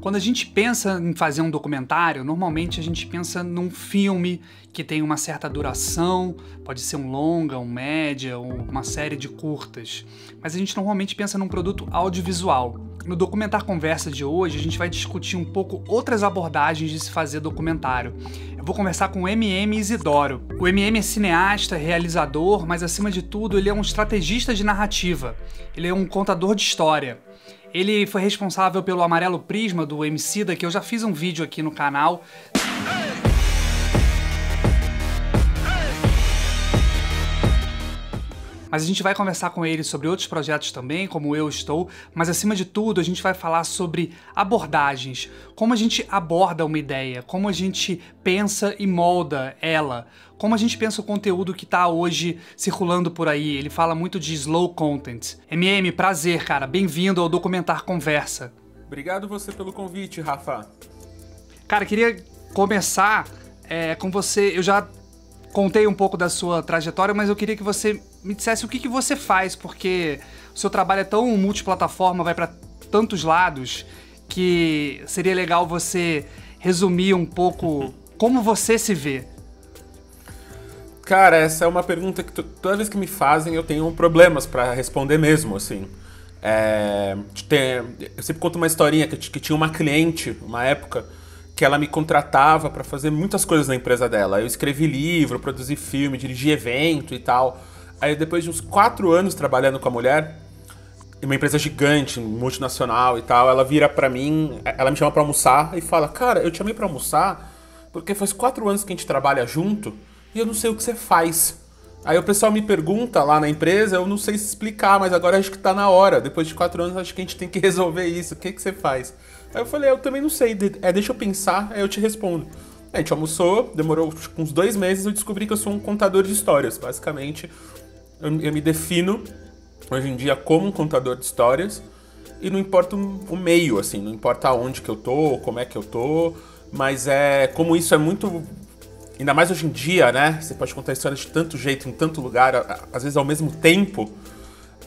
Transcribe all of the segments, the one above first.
Quando a gente pensa em fazer um documentário, normalmente a gente pensa num filme que tem uma certa duração, pode ser um longa, um média ou uma série de curtas. Mas a gente normalmente pensa num produto audiovisual. No Documentar Conversa de hoje, a gente vai discutir um pouco outras abordagens de se fazer documentário. Eu vou conversar com o MM Isidoro. O MM é cineasta, realizador, mas acima de tudo, ele é um estrategista de narrativa. Ele é um contador de história. Ele foi responsável pelo amarelo prisma do Emicida, que eu já fiz um vídeo aqui no canal. Mas a gente vai conversar com ele sobre outros projetos também, como eu estou, mas acima de tudo a gente vai falar sobre abordagens, como a gente aborda uma ideia, como a gente pensa e molda ela, como a gente pensa o conteúdo que tá hoje circulando por aí. Ele fala muito de slow content. MM, prazer, cara. Bem-vindo ao Documentar Conversa. Obrigado você pelo convite, Rafa. Cara, queria começar é, com você. Eu já contei um pouco da sua trajetória, mas eu queria que você me dissesse o que, que você faz, porque o seu trabalho é tão multiplataforma, vai para tantos lados, que seria legal você resumir um pouco como você se vê. Cara, essa é uma pergunta que toda vez que me fazem eu tenho problemas para responder mesmo, assim. É, tem, eu sempre conto uma historinha que, que tinha uma cliente, uma época, que ela me contratava para fazer muitas coisas na empresa dela. Eu escrevi livro, produzi filme, dirigi evento e tal. Aí depois de uns quatro anos trabalhando com a mulher, uma empresa gigante, multinacional e tal, ela vira pra mim, ela me chama pra almoçar e fala, cara, eu te chamei pra almoçar porque faz quatro anos que a gente trabalha junto e eu não sei o que você faz. Aí o pessoal me pergunta lá na empresa, eu não sei explicar, mas agora acho que tá na hora. Depois de quatro anos, acho que a gente tem que resolver isso. O que, que você faz? Aí eu falei, eu também não sei, é, deixa eu pensar, aí eu te respondo. A gente almoçou, demorou tipo, uns dois meses, eu descobri que eu sou um contador de histórias, basicamente eu, eu me defino hoje em dia como um contador de histórias e não importa o meio, assim, não importa onde que eu tô, como é que eu tô, mas é como isso é muito ainda mais hoje em dia, né? Você pode contar histórias de tanto jeito, em tanto lugar, às vezes ao mesmo tempo.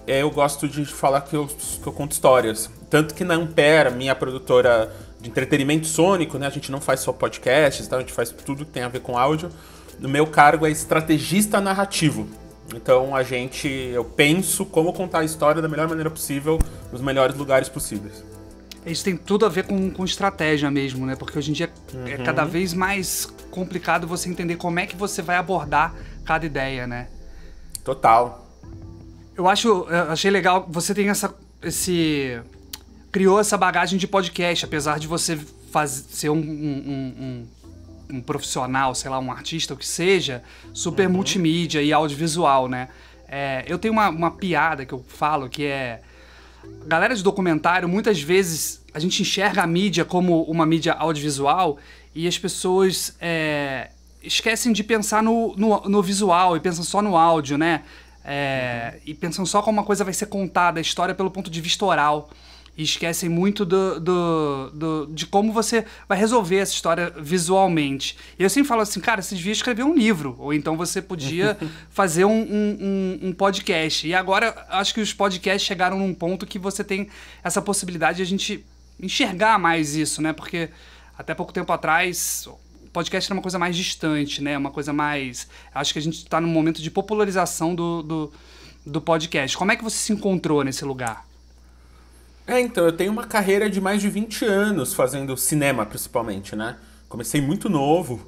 É, eu gosto de falar que eu, que eu conto histórias. Tanto que na Ampera, minha produtora de entretenimento sônico, né? A gente não faz só podcasts, tá? a gente faz tudo que tem a ver com áudio. No meu cargo é estrategista narrativo. Então a gente, eu penso como contar a história da melhor maneira possível, nos melhores lugares possíveis. Isso tem tudo a ver com, com estratégia mesmo, né? Porque hoje em dia é uhum. é cada vez mais complicado você entender como é que você vai abordar cada ideia, né? Total. Eu acho, eu achei legal, você tem essa, esse, criou essa bagagem de podcast, apesar de você fazer ser um, um, um, um um profissional, sei lá, um artista, o que seja, super uhum. multimídia e audiovisual, né? É, eu tenho uma, uma piada que eu falo que é. Galera de documentário, muitas vezes a gente enxerga a mídia como uma mídia audiovisual e as pessoas é, esquecem de pensar no, no, no, visual e pensam só no áudio, né? É, uhum. E pensam só como uma coisa vai ser contada, a história pelo ponto de vista oral e esquecem muito do, do, do, de como você vai resolver essa história visualmente. E eu sempre falo assim, cara, você devia escrever um livro, ou então você podia fazer um, um, um, um, podcast. E agora acho que os podcasts chegaram num ponto que você tem essa possibilidade de a gente enxergar mais isso, né? Porque até pouco tempo atrás, podcast era uma coisa mais distante, né? Uma coisa mais. Acho que a gente está num momento de popularização do, do, do podcast. Como é que você se encontrou nesse lugar? É, então, eu tenho uma carreira de mais de 20 anos fazendo cinema, principalmente, né? Comecei muito novo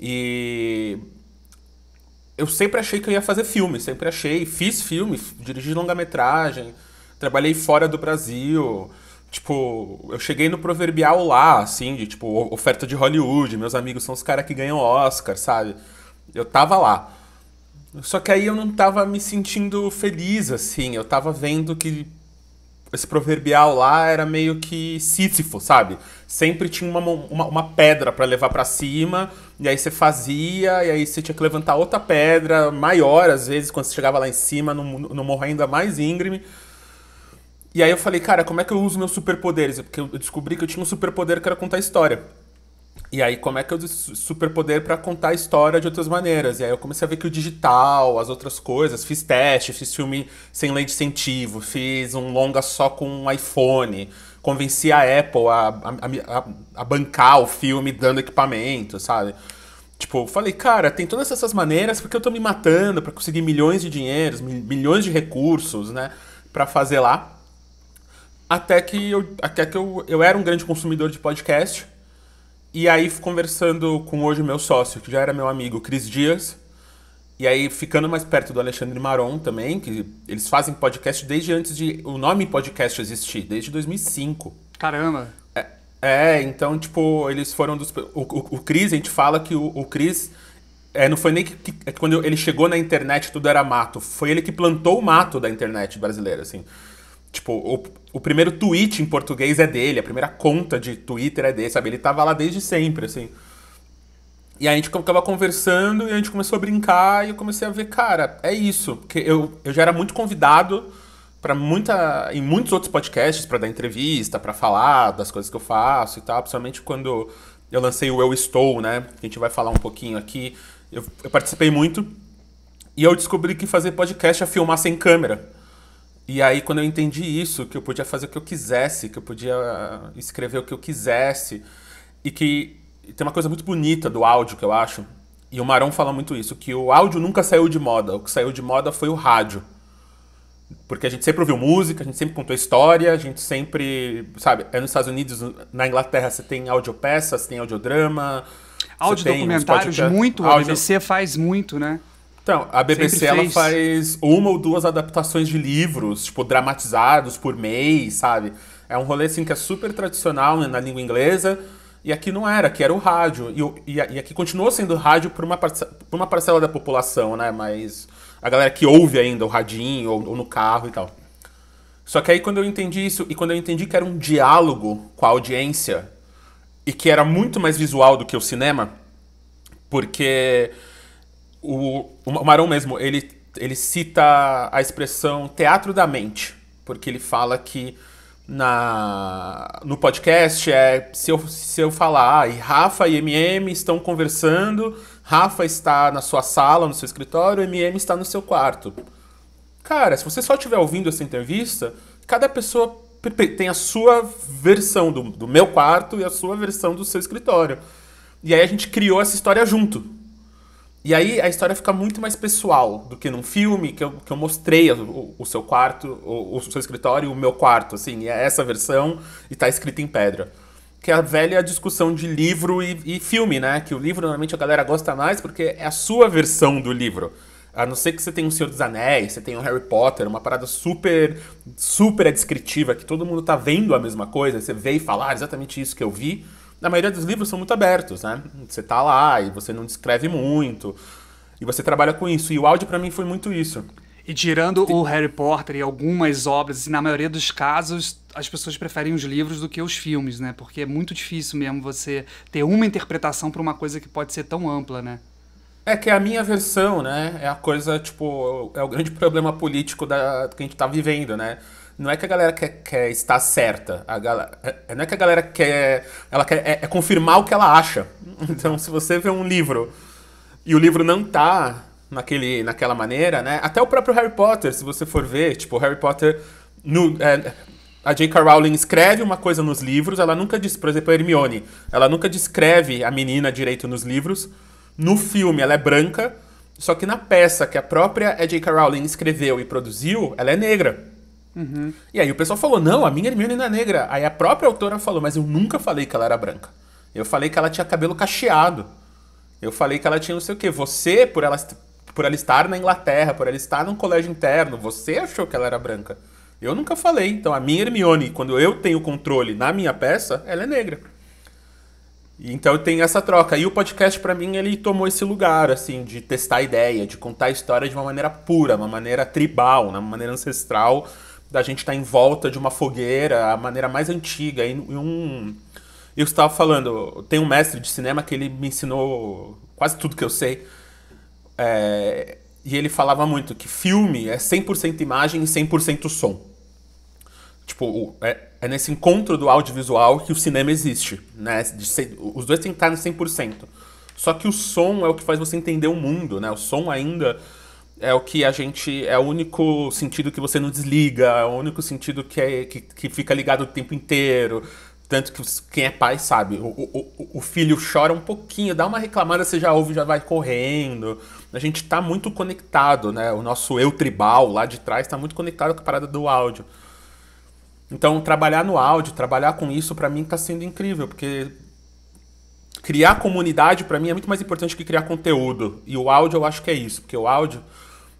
e eu sempre achei que eu ia fazer filme, sempre achei, fiz filme, dirigi longa-metragem, trabalhei fora do Brasil. Tipo, eu cheguei no proverbial lá, assim, de tipo, oferta de Hollywood, meus amigos são os caras que ganham Oscar, sabe? Eu tava lá. Só que aí eu não tava me sentindo feliz, assim, eu tava vendo que esse proverbial lá era meio que Sísifo, sabe? Sempre tinha uma, uma, uma pedra para levar para cima, e aí você fazia, e aí você tinha que levantar outra pedra, maior às vezes, quando você chegava lá em cima, no, morro ainda mais íngreme. E aí eu falei, cara, como é que eu uso meus superpoderes? Porque eu descobri que eu tinha um superpoder que era contar história. E aí, como é que eu super superpoder para contar a história de outras maneiras? E aí eu comecei a ver que o digital, as outras coisas, fiz teste, fiz filme sem lei de incentivo, fiz um longa só com um iPhone, convenci a Apple a, a, a, a bancar o filme dando equipamento, sabe? Tipo, falei, cara, tem todas essas maneiras porque eu tô me matando para conseguir milhões de dinheiros, milhões de recursos, né, para fazer lá. Até que eu até que eu, eu era um grande consumidor de podcast e aí, conversando com hoje meu sócio, que já era meu amigo, Cris Dias, e aí ficando mais perto do Alexandre Maron também, que eles fazem podcast desde antes de o nome podcast existir, desde 2005. Caramba! É, é então, tipo, eles foram dos. O, o, o Cris, a gente fala que o, o Cris. É, não foi nem que, que, é quando ele chegou na internet tudo era mato. Foi ele que plantou o mato da internet brasileira, assim. Tipo, o, o primeiro tweet em português é dele, a primeira conta de Twitter é dele, sabe? Ele tava lá desde sempre, assim. E a gente acaba conversando e a gente começou a brincar e eu comecei a ver, cara, é isso. Porque eu, eu já era muito convidado para muita. em muitos outros podcasts para dar entrevista, para falar das coisas que eu faço e tal, principalmente quando eu lancei o Eu Estou, né? Que a gente vai falar um pouquinho aqui. Eu, eu participei muito. E eu descobri que fazer podcast é filmar sem câmera. E aí, quando eu entendi isso, que eu podia fazer o que eu quisesse, que eu podia ah, escrever o que eu quisesse, e que e tem uma coisa muito bonita do áudio que eu acho, e o Marão fala muito isso, que o áudio nunca saiu de moda, o que saiu de moda foi o rádio. Porque a gente sempre ouviu música, a gente sempre contou história, a gente sempre, sabe, é nos Estados Unidos, na Inglaterra você tem audiopeças, tem audiodrama, áudio documentários muito, áudio... a BBC faz muito, né? Então, a BBC ela faz uma ou duas adaptações de livros, tipo, dramatizados por mês, sabe? É um rolê assim que é super tradicional né, na língua inglesa. E aqui não era, aqui era o rádio. E, e, e aqui continuou sendo rádio por uma, parcela, por uma parcela da população, né? Mas a galera que ouve ainda o radinho ou, ou no carro e tal. Só que aí quando eu entendi isso, e quando eu entendi que era um diálogo com a audiência, e que era muito mais visual do que o cinema, porque o, o Maron mesmo, ele, ele cita a expressão teatro da mente, porque ele fala que na, no podcast é se eu, se eu falar, ah, e Rafa e MM estão conversando, Rafa está na sua sala, no seu escritório, MM está no seu quarto. Cara, se você só estiver ouvindo essa entrevista, cada pessoa tem a sua versão do, do meu quarto e a sua versão do seu escritório. E aí a gente criou essa história junto. E aí a história fica muito mais pessoal do que num filme que eu, que eu mostrei o, o seu quarto, o, o, seu escritório e o meu quarto, assim, é essa versão e tá escrita em pedra. Que é a velha discussão de livro e, e, filme, né? Que o livro normalmente a galera gosta mais porque é a sua versão do livro. A não ser que você tenha o Senhor dos Anéis, você tenha o Harry Potter, uma parada super, super descritiva, que todo mundo tá vendo a mesma coisa, você vê e fala ah, exatamente isso que eu vi na maioria dos livros são muito abertos, né? Você tá lá e você não descreve muito. E você trabalha com isso. E o áudio para mim foi muito isso. E tirando Tem... o Harry Potter e algumas obras, e assim, na maioria dos casos, as pessoas preferem os livros do que os filmes, né? Porque é muito difícil mesmo você ter uma interpretação para uma coisa que pode ser tão ampla, né? É que é a minha versão, né? É a coisa, tipo, é o grande problema político da, que a gente tá vivendo, né? não é que a galera quer, quer estar certa, a galera, é, não é que a galera quer, ela quer é, é, confirmar o que ela acha. Então, se você vê um livro e o livro não tá naquele, naquela maneira, né? Até o próprio Harry Potter, se você for ver, tipo, Harry Potter no, é, a J.K. Rowling escreve uma coisa nos livros, ela nunca diz, por exemplo, a Hermione, ela nunca descreve a menina direito nos livros. No filme ela é branca, só que na peça que a própria J.K. Rowling escreveu e produziu, ela é negra. Uhum. E aí o pessoal falou: não, a minha Hermione não é negra. Aí a própria autora falou: mas eu nunca falei que ela era branca. Eu falei que ela tinha cabelo cacheado. Eu falei que ela tinha não sei o quê. Você, por ela, por ela estar na Inglaterra, por ela estar num colégio interno, você achou que ela era branca. Eu nunca falei. Então a minha Hermione, quando eu tenho controle na minha peça, ela é negra. Então tem essa troca. E o podcast, para mim, ele tomou esse lugar, assim, de testar a ideia, de contar a história de uma maneira pura, uma maneira tribal, né, uma maneira ancestral da gente estar tá em volta de uma fogueira, a maneira mais antiga. E, um, eu estava falando, tem um mestre de cinema que ele me ensinou quase tudo que eu sei. É, e ele falava muito que filme é 100% imagem e 100% som. Tipo, é, é, nesse encontro do audiovisual que o cinema existe, né? Ser, os dois têm que estar no 100%. Só que o som é o que faz você entender o mundo, né? O som ainda é o que a gente. É o único sentido que você não desliga, é o único sentido que, é, que, que fica ligado o tempo inteiro. Tanto que quem é pai sabe, o, o, o filho chora um pouquinho, dá uma reclamada, você já ouve, já vai correndo. A gente tá muito conectado, né? O nosso eu tribal lá de trás está muito conectado com a parada do áudio. Então, trabalhar no áudio, trabalhar com isso, para mim tá sendo incrível, porque criar comunidade para mim é muito mais importante que criar conteúdo. E o áudio eu acho que é isso, porque o áudio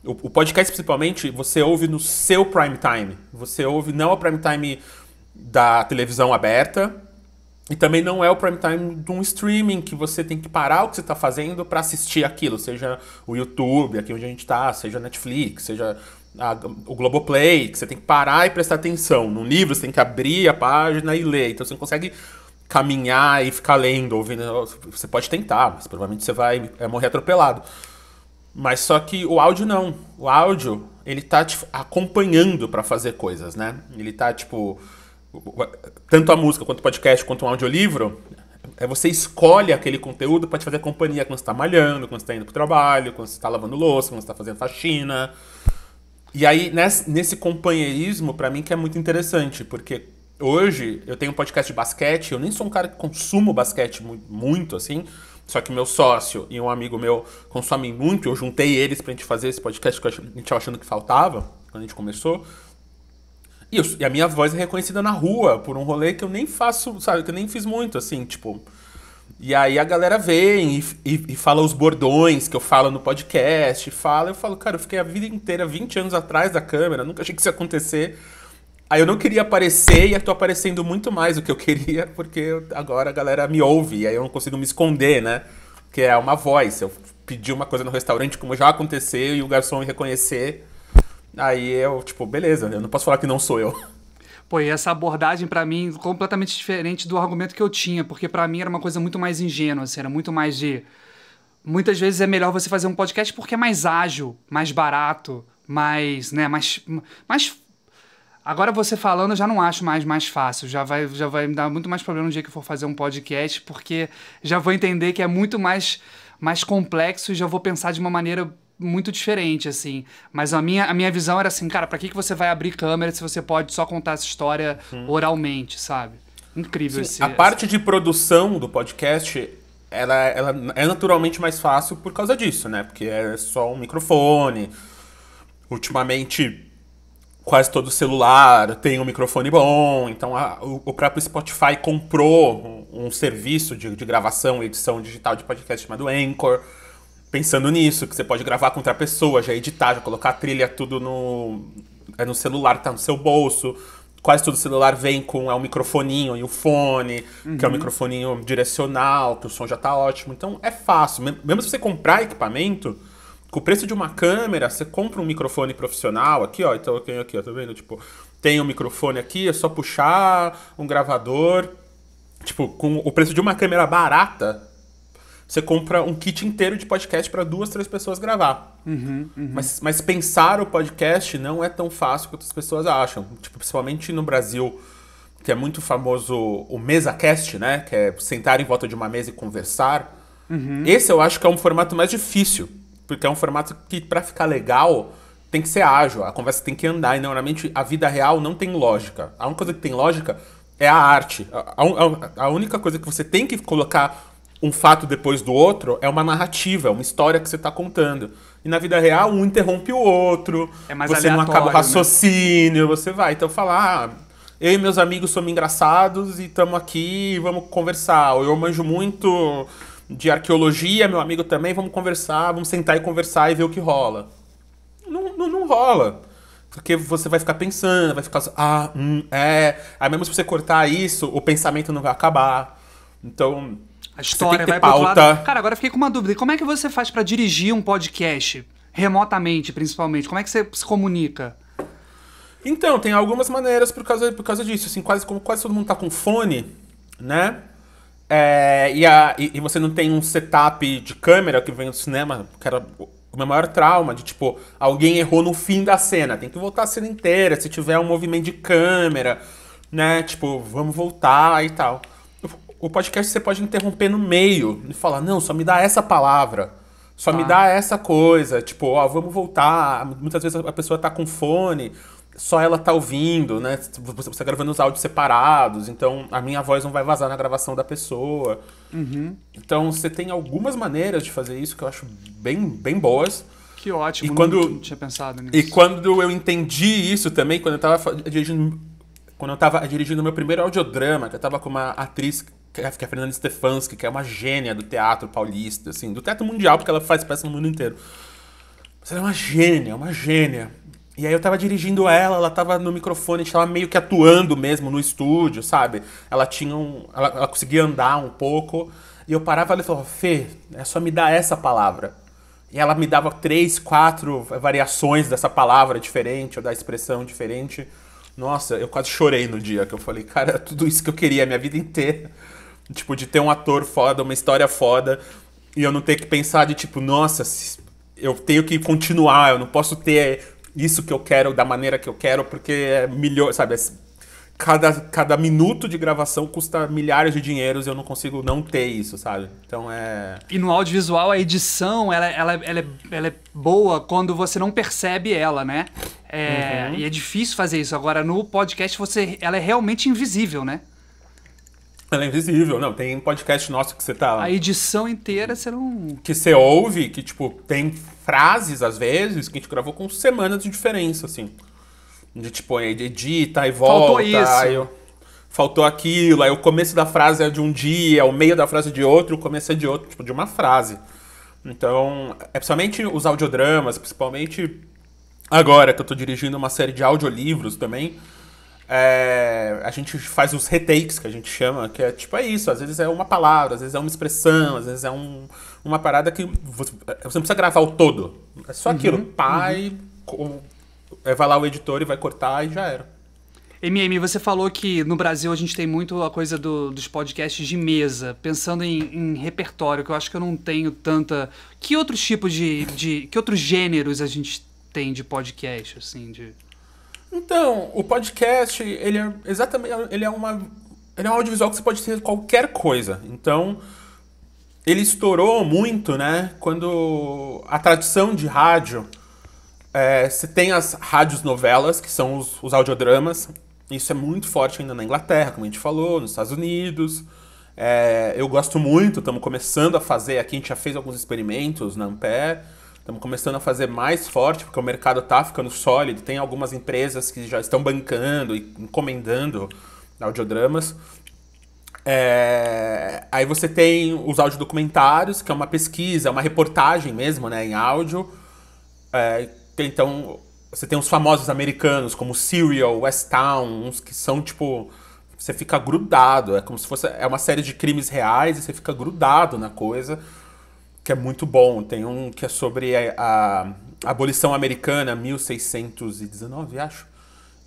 o, podcast, principalmente, você ouve no seu prime time. Você ouve não é o prime time da televisão aberta, e também não é o prime time de um streaming que você tem que parar o que você está fazendo para assistir aquilo, seja o YouTube, aqui onde a gente está, seja Netflix, seja a, o Globoplay, que você tem que parar e prestar atenção. No livro você tem que abrir a página e ler, então você não consegue caminhar e ficar lendo, ouvindo. Você pode tentar, mas provavelmente você vai é morrer atropelado. Mas só que o áudio não. O áudio, ele tá te tipo, acompanhando para fazer coisas, né? Ele tá tipo tanto a música quanto o podcast, quanto um audiolivro, é você escolhe aquele conteúdo para te fazer companhia quando você tá malhando, quando você tá indo pro trabalho, quando você tá lavando louça, quando você tá fazendo faxina. E aí, nesse companheirismo, para mim que é muito interessante, porque hoje eu tenho um podcast de basquete, eu nem sou um cara que consumo basquete muito, muito assim, só que meu sócio e um amigo meu consomem muito, eu juntei eles pra gente fazer esse podcast que a gente tava achando que faltava, quando a gente começou. e a minha voz é reconhecida na rua, por um rolê que eu nem faço, sabe, que eu nem fiz muito, assim, tipo. E aí a galera vem e, e, e fala os bordões que eu falo no podcast, fala, eu falo, cara, eu fiquei a vida inteira, 20 anos atrás da câmera, nunca achei que isso ia acontecer. Aí eu não queria aparecer e estou aparecendo muito mais do que eu queria, porque agora a galera me ouve e aí eu não consigo me esconder, né? Que é uma voz. Eu pedi uma coisa no restaurante, como já aconteceu, e o garçom me reconhecer. Aí eu, tipo, beleza, eu não posso falar que não sou eu. Pô, e essa abordagem para mim completamente diferente do argumento que eu tinha, porque para mim era uma coisa muito mais ingênua, assim, era muito mais de muitas vezes é melhor você fazer um podcast porque é mais ágil, mais barato, mais, né, mais mais Agora você falando, eu já não acho mais mais fácil. Já vai, já vai me dar muito mais problema no dia que eu for fazer um podcast, porque já vou entender que é muito mais, mais complexo e já vou pensar de uma maneira muito diferente, assim. Mas a minha, a minha visão era assim, cara, pra que, que você vai abrir câmera se você pode só contar essa história hum. oralmente, sabe? Incrível Sim, esse, A esse... parte de produção do podcast ela, ela é naturalmente mais fácil por causa disso, né? Porque é só um microfone. Ultimamente quase todo celular tem um microfone bom, então a, o, o, próprio Spotify comprou um, um serviço de, de gravação e edição digital de podcast chamado Anchor, pensando nisso, que você pode gravar com outra pessoa, já editar, já colocar a trilha tudo no, é no celular que tá no seu bolso. Quase todo celular vem com é um microfoninho e o um fone, uhum. que é um uhum. microfoninho direcional, que o som já tá ótimo. Então é fácil. Mesmo se você comprar equipamento, com o preço de uma câmera, você compra um microfone profissional aqui, ó. Então eu tenho aqui, ó, tá vendo? Tipo, tem um microfone aqui, é só puxar um gravador. Tipo, com o preço de uma câmera barata, você compra um kit inteiro de podcast para duas, três pessoas gravar. Uhum, uhum. Mas, mas pensar o podcast não é tão fácil quanto as pessoas acham. Tipo, principalmente no Brasil, que é muito famoso o mesa cast, né? Que é sentar em volta de uma mesa e conversar. Uhum. Esse eu acho que é um formato mais difícil porque é um formato que, para ficar legal, tem que ser ágil, a conversa tem que andar. E normalmente a vida real não tem lógica. A única coisa que tem lógica é a arte. A, a, a única coisa que você tem que colocar um fato depois do outro é uma narrativa, é uma história que você está contando. E na vida real, um interrompe o outro, é você não acaba o né? raciocínio, né? você vai. Então falar, ah, eu e meus amigos somos engraçados e estamos aqui e vamos conversar. Ou eu manjo muito de arqueologia, meu amigo também, vamos conversar, vamos sentar e conversar e ver o que rola. Não, não, não rola. Porque você vai ficar pensando, vai ficar. Ah, hum, é. Aí mesmo se você cortar isso, o pensamento não vai acabar. Então. A história vai pauta. lado. Cara, agora fiquei com uma dúvida. Como é que você faz para dirigir um podcast? Remotamente, principalmente. Como é que você se comunica? Então, tem algumas maneiras por causa, por causa disso. Assim, quase, como quase todo mundo tá com fone, né? É, e, a, e, e, você não tem um setup de câmera que vem do cinema, que era o meu maior trauma, de tipo, alguém errou no fim da cena, tem que voltar a cena inteira, se tiver um movimento de câmera, né? Tipo, vamos voltar e tal. O, podcast você pode interromper no meio e falar, não, só me dá essa palavra. Só ah. me tá. dá essa coisa, tipo, ó, vamos voltar. Muitas vezes a pessoa tá com fone, só ela tá ouvindo, né? Você tá gravando os áudios separados, então a minha voz não vai vazar na gravação da pessoa. Uhum. Então você tem algumas maneiras de fazer isso que eu acho bem, bem boas. Que ótimo, e quando, não tinha pensado nisso. E quando eu entendi isso também, quando eu estava dirigindo, quando eu tava dirigindo meu primeiro audiodrama, que eu estava com uma atriz é, que é a Fernanda Stefanski, que é uma gênia do teatro paulista, assim, do teatro mundial, porque ela faz peça no mundo inteiro. Mas ela é uma gênia, uma gênia. E aí eu tava dirigindo ela, ela tava no microfone, a gente tava meio que atuando mesmo no estúdio, sabe? Ela tinha um. Ela, ela conseguia andar um pouco. E eu parava e falava, Fê, é só me dar essa palavra. E ela me dava três, quatro variações dessa palavra diferente, ou da expressão diferente. Nossa, eu quase chorei no dia que eu falei, cara, é tudo isso que eu queria a minha vida inteira. Tipo, de ter um ator foda, uma história foda, e eu não ter que pensar de tipo, nossa, eu tenho que continuar, eu não posso ter isso que eu quero, da maneira que eu quero, porque é milhões, sabe? É cada, cada minuto de gravação custa milhares de dinheiros e eu não consigo não ter isso, sabe? Então é. E no audiovisual, a edição, ela, ela, ela, é, ela é boa quando você não percebe ela, né? É, uhum. E é difícil fazer isso. Agora, no podcast, você, ela é realmente invisível, né? Ela é invisível, não. Tem podcast nosso que você tá. A edição inteira você não. Que você ouve, que, tipo, tem frases, às vezes, que a gente gravou com semanas de diferença, assim. De tipo, edita e volta. Faltou isso. Aí eu... Faltou aquilo, aí o começo da frase é de um dia, o meio da frase é de outro, o começo é de outro, tipo, de uma frase. Então, é principalmente os audiodramas, principalmente agora que eu tô dirigindo uma série de audiolivros também é, a gente faz os retakes, que a gente chama, que é tipo, é isso. Às vezes é uma palavra, às vezes é uma expressão, às vezes é um, uma parada que você, você não precisa gravar o todo. É só uhum, aquilo. Pai, uhum. É, vai lá o editor e vai cortar e já era. MM, você falou que no Brasil a gente tem muito a coisa do, dos podcasts de mesa, pensando em, em, repertório, que eu acho que eu não tenho tanta. Que outros tipos de, de. Que outros gêneros a gente tem de podcast, assim? De... Então, o podcast, ele é exatamente, ele é uma ele é um audiovisual que você pode ter qualquer coisa. Então, ele estourou muito, né? Quando a tradição de rádio, é, você tem as rádios novelas, que são os, os audiodramas. Isso é muito forte ainda na Inglaterra, como a gente falou, nos Estados Unidos. É, eu gosto muito, estamos começando a fazer aqui, a gente já fez alguns experimentos na Ampere Estamos começando a fazer mais forte, porque o mercado está ficando sólido. Tem algumas empresas que já estão bancando e encomendando audiodramas. É... Aí você tem os audiodocumentários, que é uma pesquisa, é uma reportagem mesmo, né, em áudio. É... Então, você tem os famosos americanos, como Serial, West Town, uns que são tipo você fica grudado. É como se fosse é uma série de crimes reais e você fica grudado na coisa que é muito bom. Tem um que é sobre a, a abolição americana, 1619, acho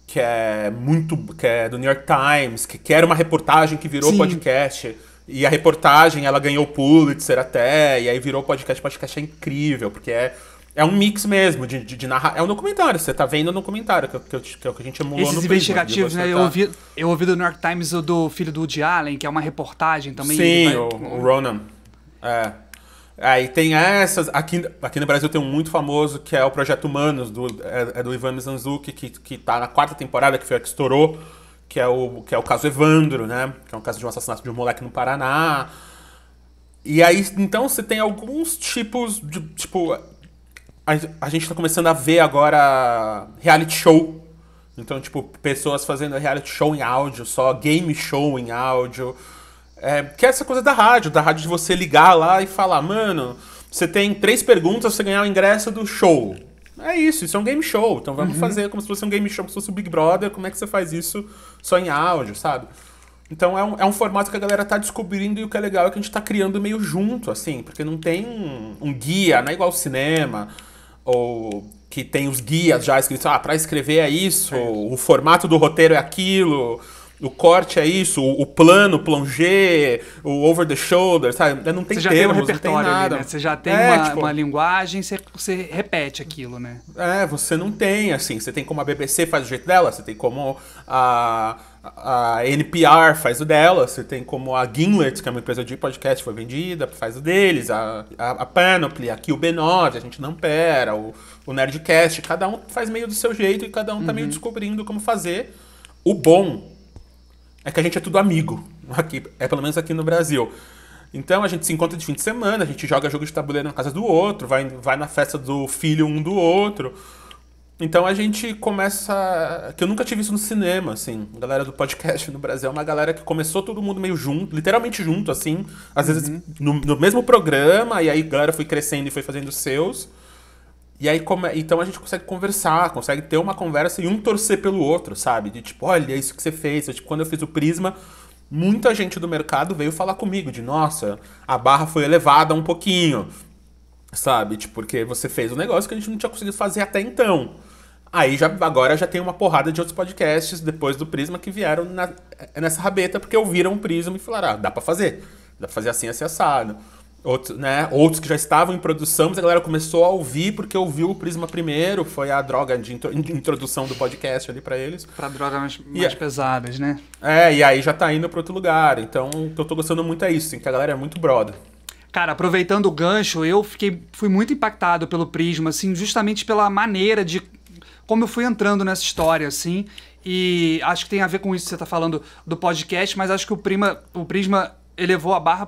que é muito que é do New York Times, que, que era uma reportagem que virou Sim. podcast. E a reportagem, ela ganhou Pulitzer até, e aí virou podcast. Podcast é incrível, porque é, é um mix mesmo de, de, de narrar. É um documentário, você tá vendo no comentário, que, que, que, que, a gente emulou Esses no investigativos, Prisma, né? Eu tá ouvi, eu ouvi do New York Times o do filho do Woody Allen, que é uma reportagem também. Sim, vai, o, o Ronan. É. Aí tem essas. Aqui, aqui no Brasil tem um muito famoso que é o Projeto Humanos, do, é, é do Ivan Mizanzuki, que, que tá na quarta temporada, que foi a que estourou, que é, o, que é o caso Evandro, né? Que é um caso de um assassinato de um moleque no Paraná. E aí, então, você tem alguns tipos de. Tipo, a, a gente tá começando a ver agora reality show. Então, tipo, pessoas fazendo reality show em áudio só, game show em áudio é, que é essa coisa da rádio, da rádio de você ligar lá e falar, mano, você tem três perguntas pra você ganhar o ingresso do show. É isso, isso é um game show. Então vamos uhum. fazer como se fosse um game show, como se fosse o Big Brother. Como é que você faz isso só em áudio, sabe? Então é um, é um formato que a galera tá descobrindo e o que é legal é que a gente tá criando meio junto, assim, porque não tem um, um guia, não é igual ao cinema, ou que tem os guias já escritos, ah, pra escrever é isso, é. o formato do roteiro é aquilo, o corte é isso, o, o plano, o plongé, o over the shoulder, sabe? Não tem você já termos, tem um repertório tem ali, né? Você já tem é, uma, tipo... uma, linguagem, você, você repete aquilo, né? É, você não tem, assim. Você tem como a BBC faz do jeito dela, você tem como a a NPR faz o dela, você tem como a Gimlet, que é uma empresa de podcast, foi vendida, faz o deles, a, a, a Panoply, aqui o B9, a gente não pera, o, o Nerdcast, cada um faz meio do seu jeito e cada um tá meio uhum. descobrindo como fazer. O bom é que a gente é tudo amigo, aqui, é pelo menos aqui no Brasil. Então a gente se encontra de fim de semana, a gente joga jogo de tabuleiro na casa do outro, vai, vai na festa do filho um do outro. Então a gente começa. Que eu nunca tive isso no cinema, assim. A galera do podcast no Brasil é uma galera que começou todo mundo meio junto, literalmente junto, assim. Às uhum. vezes no, no, mesmo programa, e aí a galera foi crescendo e foi fazendo os seus. E aí, como, então a gente consegue conversar, consegue ter uma conversa e um torcer pelo outro, sabe? De tipo, olha, isso que você fez. tipo, quando eu fiz o Prisma, muita gente do mercado veio falar comigo de, nossa, a barra foi elevada um pouquinho, sabe? Tipo, porque você fez um negócio que a gente não tinha conseguido fazer até então. Aí já, agora já tem uma porrada de outros podcasts depois do Prisma que vieram na, nessa rabeta porque ouviram o Prisma e falaram, ah, dá pra fazer. Dá pra fazer assim, assim, assado. Outros, né? Outros que já estavam em produção, mas a galera começou a ouvir porque ouviu o Prisma primeiro, foi a droga de, intro, introdução do podcast ali para eles. Para drogas mais, mais pesadas, né? É, e aí já tá indo para outro lugar. Então, o que eu tô gostando muito é isso, assim, que a galera é muito broda Cara, aproveitando o gancho, eu fiquei fui muito impactado pelo Prisma, assim, justamente pela maneira de como eu fui entrando nessa história, assim. E acho que tem a ver com isso que você tá falando do podcast, mas acho que o Prima, o Prisma elevou a barra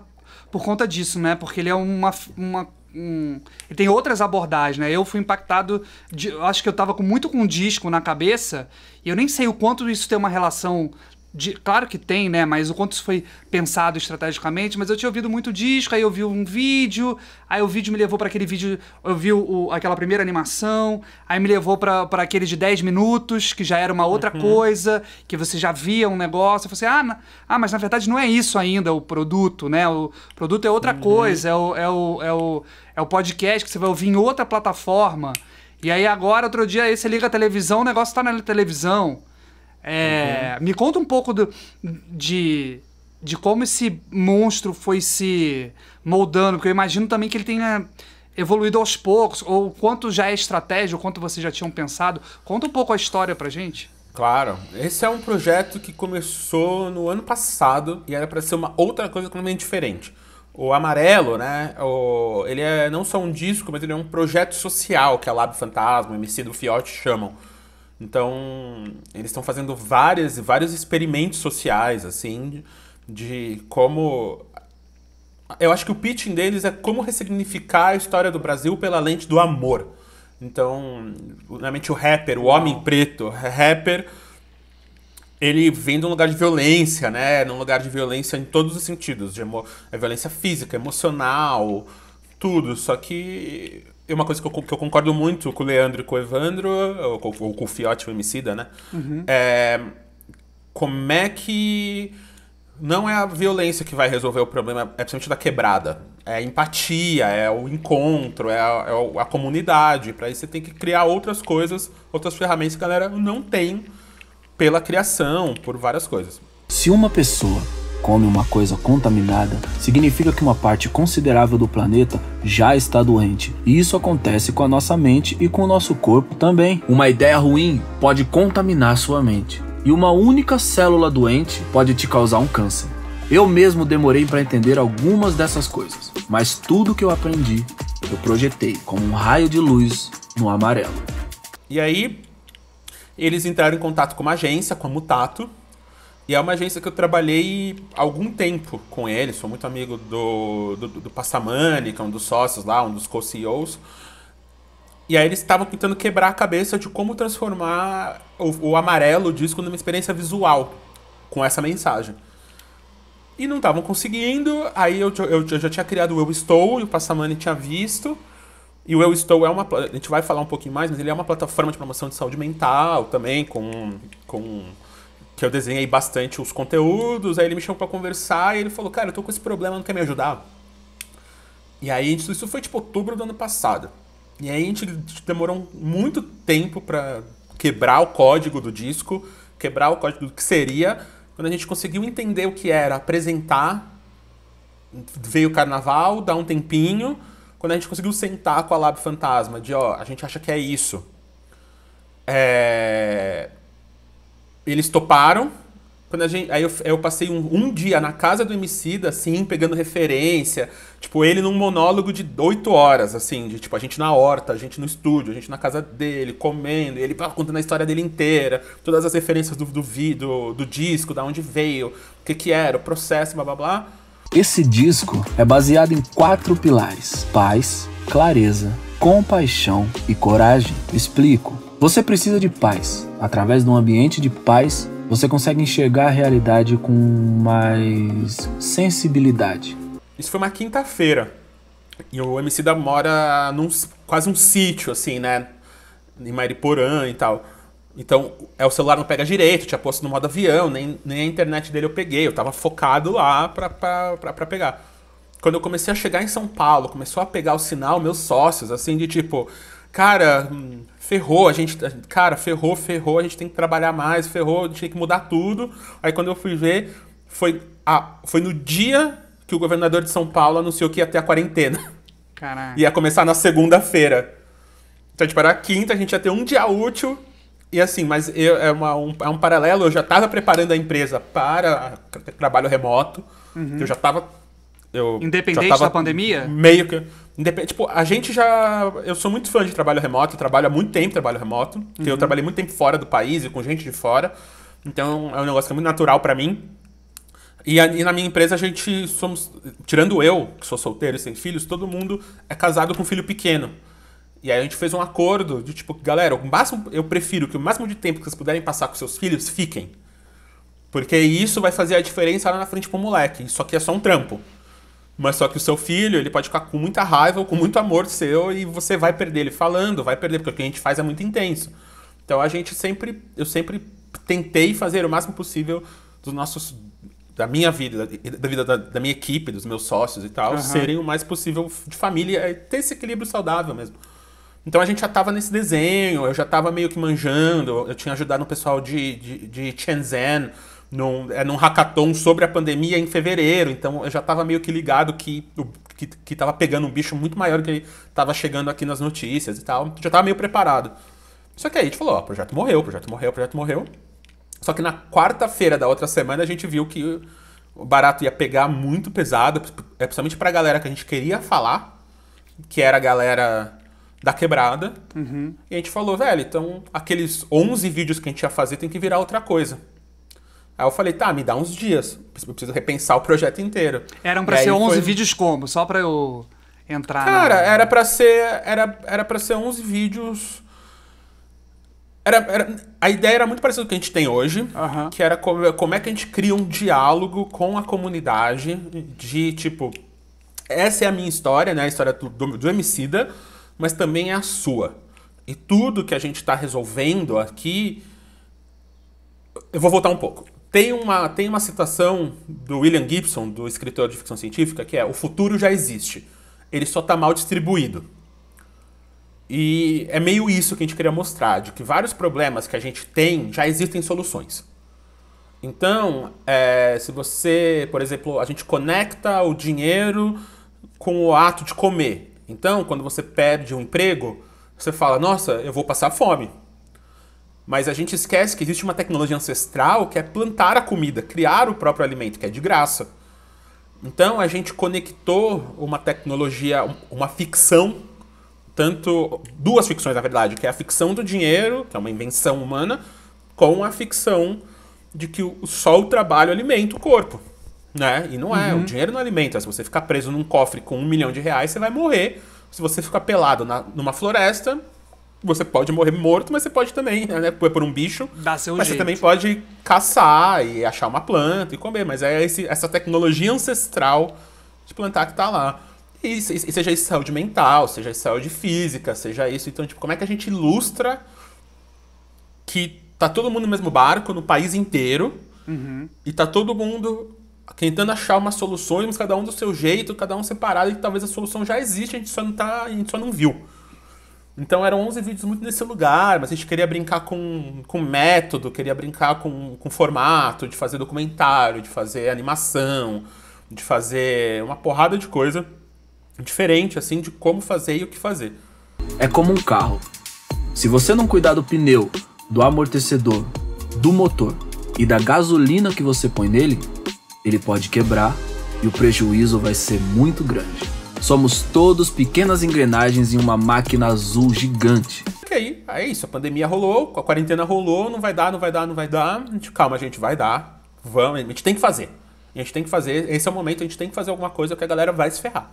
por conta disso, né? Porque ele é uma. uma um, ele tem outras abordagens, né? Eu fui impactado. De, acho que eu tava com, muito com um disco na cabeça. E eu nem sei o quanto isso tem uma relação de, claro que tem, né? Mas o quanto isso foi pensado estrategicamente. Mas eu tinha ouvido muito disco, aí eu vi um vídeo, aí o vídeo me levou para aquele vídeo. Eu vi o, aquela primeira animação, aí me levou para aquele de 10 minutos, que já era uma outra uhum. coisa, que você já via um negócio. Você, assim, ah, ah, mas na verdade não é isso ainda o produto, né? O produto é outra uhum. coisa, é o, é, o, é, o, é o podcast que você vai ouvir em outra plataforma. E aí agora, outro dia, aí você liga a televisão, o negócio tá na televisão. É, uhum. Me conta um pouco do, de, de como esse monstro foi se moldando, porque eu imagino também que ele tenha evoluído aos poucos, ou quanto já é estratégia, ou quanto vocês já tinham pensado. Conta um pouco a história pra gente. Claro, esse é um projeto que começou no ano passado e era para ser uma outra coisa completamente diferente. O Amarelo, né? O, ele é não só um disco, mas ele é um projeto social que a é Lab Fantasma, MC do Fiote chamam. Então, eles estão fazendo várias, vários experimentos sociais, assim, de, de como eu acho que o pitching deles é como ressignificar a história do Brasil pela lente do amor. Então, realmente o rapper, o homem preto, rapper, ele vem de um lugar de violência, né? Num lugar de violência em todos os sentidos. De emo... É violência física, emocional, tudo. Só que e uma coisa que eu, que eu, concordo muito com o Leandro e com o Evandro, ou, ou, ou com o Fiote, o Emicida, né? Uhum. É, como é que... Não é a violência que vai resolver o problema, é principalmente da quebrada. É a empatia, é o encontro, é a, é a comunidade. Para isso você tem que criar outras coisas, outras ferramentas que a galera não tem pela criação, por várias coisas. Se uma pessoa come uma coisa contaminada, significa que uma parte considerável do planeta já está doente. E isso acontece com a nossa mente e com o nosso corpo também. Uma ideia ruim pode contaminar sua mente. E uma única célula doente pode te causar um câncer. Eu mesmo demorei para entender algumas dessas coisas, mas tudo que eu aprendi, eu projetei como um raio de luz no amarelo. E aí, eles entraram em contato com uma agência, com a Mutato, e é uma agência que eu trabalhei algum tempo com ele, sou muito amigo do, do, do Passamani, que é um dos sócios lá, um dos co-CEOs. E aí eles estavam tentando quebrar a cabeça de como transformar o, o amarelo disco numa experiência visual com essa mensagem. E não estavam conseguindo, aí eu, eu, eu, já tinha criado o Eu Estou, e o Passamani tinha visto. E o Eu Estou é uma. A gente vai falar um pouquinho mais, mas ele é uma plataforma de promoção de saúde mental também, com. com que eu desenhei bastante os conteúdos, aí ele me chamou para conversar e ele falou, cara, eu tô com esse problema, não quer me ajudar? E aí, isso foi tipo outubro do ano passado. E aí a gente demorou muito tempo para quebrar o código do disco, quebrar o código do que seria. Quando a gente conseguiu entender o que era, apresentar, veio o carnaval, dá um tempinho. Quando a gente conseguiu sentar com a Lab Fantasma, de ó, a gente acha que é isso. É eles toparam. Quando a gente, aí eu, eu passei um, um, dia na casa do Emicida, assim, pegando referência. Tipo, ele num monólogo de oito horas, assim, de tipo, a gente na horta, a gente no estúdio, a gente na casa dele, comendo, ele pá, contando a história dele inteira, todas as referências do, do, do, do disco, da onde veio, o que, que era, o processo, blá blá blá. Esse disco é baseado em quatro pilares: paz, clareza, compaixão e coragem. Explico. Você precisa de paz. Através de um ambiente de paz, você consegue enxergar a realidade com mais sensibilidade. Isso foi uma quinta-feira. E o MC da mora num quase um sítio, assim, né? Em Mariporã e tal. Então, é, o celular não pega direito, tinha posto no modo avião, nem, nem a internet dele eu peguei, eu tava focado lá pra, pra, pra, pra pegar. Quando eu comecei a chegar em São Paulo, começou a pegar o sinal, meus sócios, assim, de tipo, cara, ferrou, a gente, cara, ferrou, ferrou, a gente tem que trabalhar mais, ferrou, a gente tem que mudar tudo. Aí quando eu fui ver, foi, foi no dia que o governador de São Paulo anunciou que ia ter a quarentena. Caraca. Ia começar na segunda-feira. Então, tipo, era a quinta, a gente ia ter um dia útil. E assim, mas eu, é, uma, um, é um paralelo, eu já estava preparando a empresa para trabalho remoto. Uhum. Eu já estava... Eu Independente já tava da pandemia? Meio que Independ... Tipo, a gente já. Eu sou muito fã de trabalho remoto, trabalho há muito tempo trabalho remoto. Uhum. Eu trabalhei muito tempo fora do país e com gente de fora. Então é um negócio que é muito natural para mim. E, a, e, na minha empresa a gente somos. Tirando eu, que sou solteiro e sem filhos, todo mundo é casado com um filho pequeno. E aí a gente fez um acordo de tipo, galera, o máximo, eu prefiro que o máximo de tempo que vocês puderem passar com seus filhos, fiquem. Porque isso vai fazer a diferença lá na frente pro moleque. Isso aqui é só um trampo. Mas só que o seu filho, ele pode ficar com muita raiva ou com muito amor seu e você vai perder ele falando, vai perder, porque o que a gente faz é muito intenso. Então a gente sempre, eu sempre tentei fazer o máximo possível dos nossos, da minha vida, da vida da, da minha equipe, dos meus sócios e tal, uhum. serem o mais possível de família, é ter esse equilíbrio saudável mesmo. Então a gente já estava nesse desenho, eu já estava meio que manjando, eu tinha ajudado um pessoal de, de, de Shenzhen, num, é, num hackathon sobre a pandemia em fevereiro, então eu já estava meio que ligado que estava pegando um bicho muito maior que estava chegando aqui nas notícias e tal, então, já estava meio preparado. Só que aí a gente falou, ó, o projeto morreu, o projeto morreu, o projeto morreu. Só que na quarta-feira da outra semana a gente viu que o barato ia pegar muito pesado, é, principalmente para a galera que a gente queria falar, que era a galera da quebrada. Uhum. E a gente falou, velho, então aqueles 11 vídeos que a gente ia fazer tem que virar outra coisa. Aí eu falei, tá, me dá uns dias. Eu preciso repensar o projeto inteiro. Eram para ser 11 foi... vídeos como? Só para eu entrar Cara, na... era para ser era era para ser 11 vídeos era, era, a ideia era muito parecida com o que a gente tem hoje, uhum. que era como, como é que a gente cria um diálogo com a comunidade de, tipo, essa é a minha história, né? A história do, do, do Emicida, mas também é a sua. E tudo que a gente está resolvendo aqui... Eu vou voltar um pouco. Tem uma, tem uma citação do William Gibson, do escritor de ficção científica, que é: O futuro já existe, ele só está mal distribuído. E é meio isso que a gente queria mostrar, de que vários problemas que a gente tem já existem soluções. Então, é, se você, por exemplo, a gente conecta o dinheiro com o ato de comer. Então, quando você perde um emprego, você fala: Nossa, eu vou passar fome. Mas a gente esquece que existe uma tecnologia ancestral que é plantar a comida, criar o próprio alimento, que é de graça. Então a gente conectou uma tecnologia, uma ficção, tanto duas ficções na verdade, que é a ficção do dinheiro, que é uma invenção humana, com a ficção de que só o trabalho alimenta o corpo, né? E não é, uhum. o dinheiro não alimenta. Se você ficar preso num cofre com um milhão de reais, você vai morrer. Se você ficar pelado na, numa floresta, você pode morrer morto, mas você pode também, né? né por um bicho. Dá seu mas jeito. você também pode caçar e achar uma planta e comer. Mas é esse, essa tecnologia ancestral de plantar que tá lá. E, e, seja isso saúde mental, seja isso saúde física, seja isso. Então, tipo, como é que a gente ilustra que tá todo mundo no mesmo barco, no país inteiro, uhum. e tá todo mundo tentando achar umas soluções, mas cada um do seu jeito, cada um separado, e talvez a solução já existe, a gente só não, tá, a gente só não viu. Então eram 11 vídeos muito nesse lugar, mas a gente queria brincar com, com método, queria brincar com, com formato, de fazer documentário, de fazer animação, de fazer uma porrada de coisa diferente, assim, de como fazer e o que fazer. É como um carro. Se você não cuidar do pneu, do amortecedor, do motor e da gasolina que você põe nele, ele pode quebrar e o prejuízo vai ser muito grande. Somos todos pequenas engrenagens em uma máquina azul gigante. E aí, é isso, a pandemia rolou, a quarentena rolou, não vai dar, não vai dar, não vai dar. A gente, calma, a gente vai dar. Vamos, a gente tem que fazer. A gente tem que fazer, esse é o momento, a gente tem que fazer alguma coisa que a galera vai se ferrar.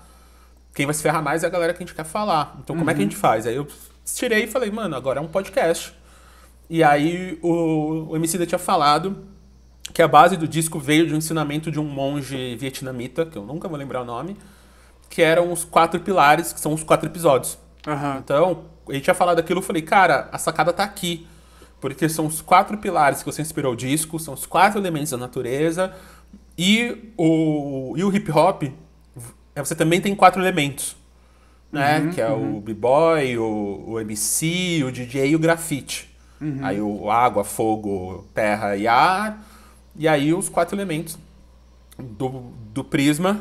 Quem vai se ferrar mais é a galera que a gente quer falar. Então, uhum. como é que a uhum. gente faz? Aí eu tirei e falei, mano, agora é um podcast. E aí o, o MC tinha falado que a base do disco veio de um ensinamento de um monge vietnamita, que eu nunca vou lembrar o nome, que eram os quatro pilares, que são os quatro episódios. Uhum. Então, gente tinha falado aquilo, eu falei, cara, a sacada tá aqui. Porque são os quatro pilares que você inspirou o disco, são os quatro elementos da natureza. E o, e o hip hop, você também tem quatro elementos. Né? Uhum, que é uhum. o b-boy, o, o MC, o DJ e o grafite. Uhum. Aí o água, fogo, terra e ar. E aí os quatro elementos do, do prisma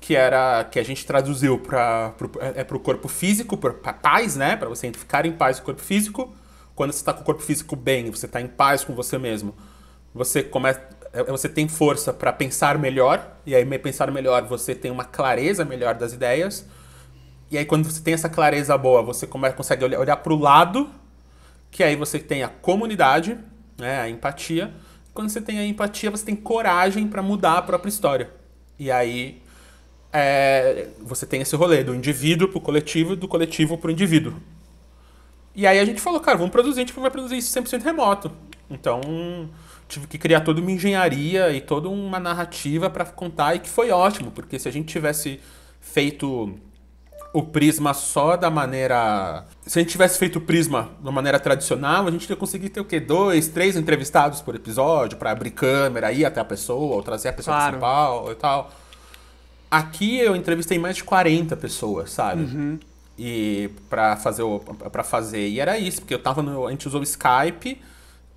que era que a gente traduziu para é, é para o corpo físico, para paz, né? Para você ficar em paz com o corpo físico. Quando você está com o corpo físico bem, você está em paz com você mesmo. Você começa, é, é, você tem força para pensar melhor e aí pensar melhor, você tem uma clareza melhor das ideias. E aí quando você tem essa clareza boa, você começa, consegue olhar, olhar para o lado, que aí você tem a comunidade, né? A empatia. Quando você tem a empatia, você tem coragem para mudar a própria história. E aí é, você tem esse rolê do indivíduo pro coletivo e do coletivo pro indivíduo. E aí a gente falou, cara, vamos produzir, a gente vai produzir isso 100% remoto. Então, tive que criar toda uma engenharia e toda uma narrativa para contar e que foi ótimo, porque se a gente tivesse feito o prisma só da maneira. Se a gente tivesse feito o prisma da maneira tradicional, a gente ia conseguir ter o quê? Dois, três entrevistados por episódio para abrir câmera, ir até a pessoa, ou trazer a pessoa claro. principal e tal. Aqui eu entrevistei mais de 40 pessoas, sabe? Uhum. E para fazer para fazer e era isso, porque eu tava no, a gente usou o Skype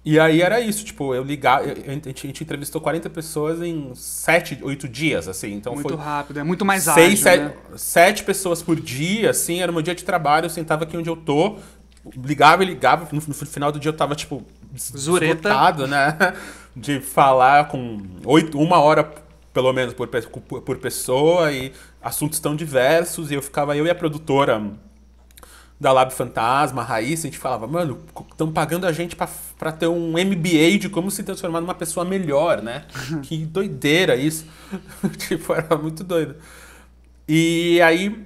e aí era isso, tipo, eu ligar, a gente entrevistou 40 pessoas em 7, 8 dias, assim, então muito foi muito rápido, é muito mais seis, ágil, 7 né? pessoas por dia, assim, era meu dia de trabalho, eu sentava aqui onde eu tô, ligava e ligava, no, no final do dia eu tava tipo Zureta. né? De falar com oito, uma hora pelo menos por, por, por pessoa, e assuntos tão diversos, e eu ficava, eu e a produtora da Lab Fantasma, a Raíssa, a gente falava, mano, estão pagando a gente para ter um MBA de como se transformar numa pessoa melhor, né? que doideira isso. tipo, era muito doido. E aí,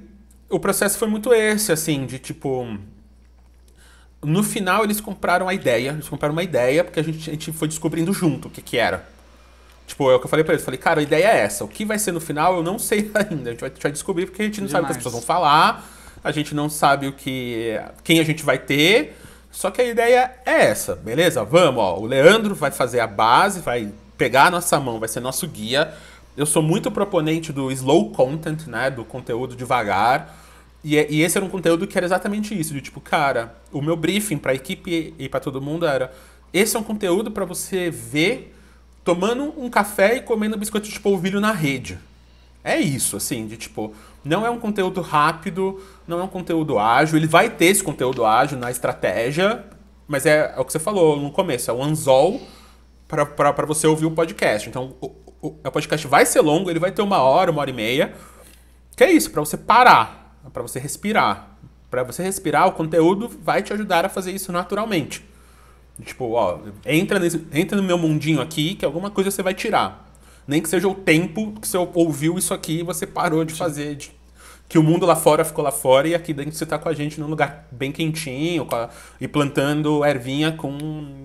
o processo foi muito esse, assim, de tipo... No final, eles compraram a ideia, eles compraram uma ideia, porque a gente, a gente foi descobrindo junto o que que era. Tipo, é o que eu falei pra eles. Falei, cara, a ideia é essa. O que vai ser no final, eu não sei ainda. A gente vai, a gente vai descobrir porque a gente não Demais. sabe o que as pessoas vão falar. A gente não sabe o que. quem a gente vai ter. Só que a ideia é essa, beleza? Vamos, ó. O Leandro vai fazer a base, vai pegar a nossa mão, vai ser nosso guia. Eu sou muito proponente do slow content, né? Do conteúdo devagar. E, é, e esse era um conteúdo que era exatamente isso, de tipo, cara, o meu briefing pra equipe e para todo mundo era: esse é um conteúdo para você ver tomando um café e comendo biscoito de polvilho tipo, na rede. É isso, assim, de tipo, não é um conteúdo rápido, não é um conteúdo ágil. Ele vai ter esse conteúdo ágil na estratégia, mas é, é o que você falou no começo, é o um anzol para você ouvir o podcast. Então, o, o, o, podcast vai ser longo, ele vai ter uma hora, uma hora e meia. Que é isso, para você parar, para você respirar. Para você respirar, o conteúdo vai te ajudar a fazer isso naturalmente. Tipo, ó, entra, nesse, entra no meu mundinho aqui que alguma coisa você vai tirar. Nem que seja o tempo que você ouviu isso aqui e você parou de fazer. De, que o mundo lá fora ficou lá fora e aqui dentro você tá com a gente num lugar bem quentinho a, e plantando ervinha com,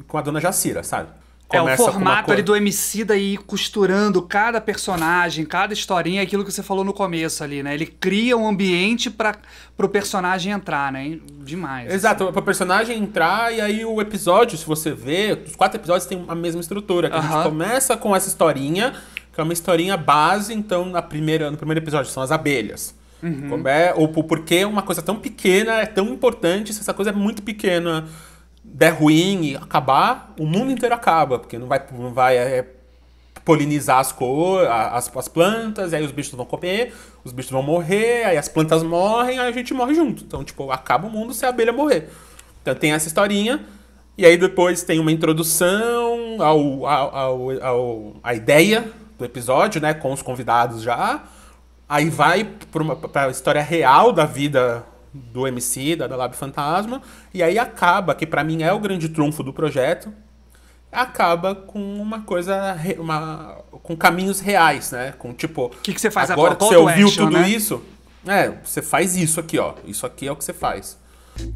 com a dona Jacira, sabe? é o formato ali do MC daí costurando cada personagem, cada historinha, é aquilo que você falou no começo ali, né? Ele cria um ambiente para pro personagem entrar, né? Demais. Exato, assim. para personagem entrar e aí o episódio, se você ver, os quatro episódios têm a mesma estrutura, que uh -huh. a gente começa com essa historinha, que é uma historinha base, então na primeira, no primeiro episódio são as abelhas. Uhum. Como é, ou por que uma coisa tão pequena é tão importante se essa coisa é muito pequena der ruim e acabar, o mundo inteiro acaba, porque não vai, não vai é, polinizar as, cor, as, as plantas, e aí os bichos vão comer, os bichos vão morrer, aí as plantas morrem, aí a gente morre junto. Então, tipo, acaba o mundo se a abelha morrer. Então tem essa historinha, e aí depois tem uma introdução ao, ao, ao, ao a ideia do episódio, né, com os convidados já. Aí vai para a história real da vida do MC, da, da Lab Fantasma, e aí acaba, que para mim é o grande trunfo do projeto, acaba com uma coisa, uma, com caminhos reais, né? Com tipo, o que, que você faz agora? Que você ouviu action, tudo né? isso? É, você faz isso aqui, ó. Isso aqui é o que você faz.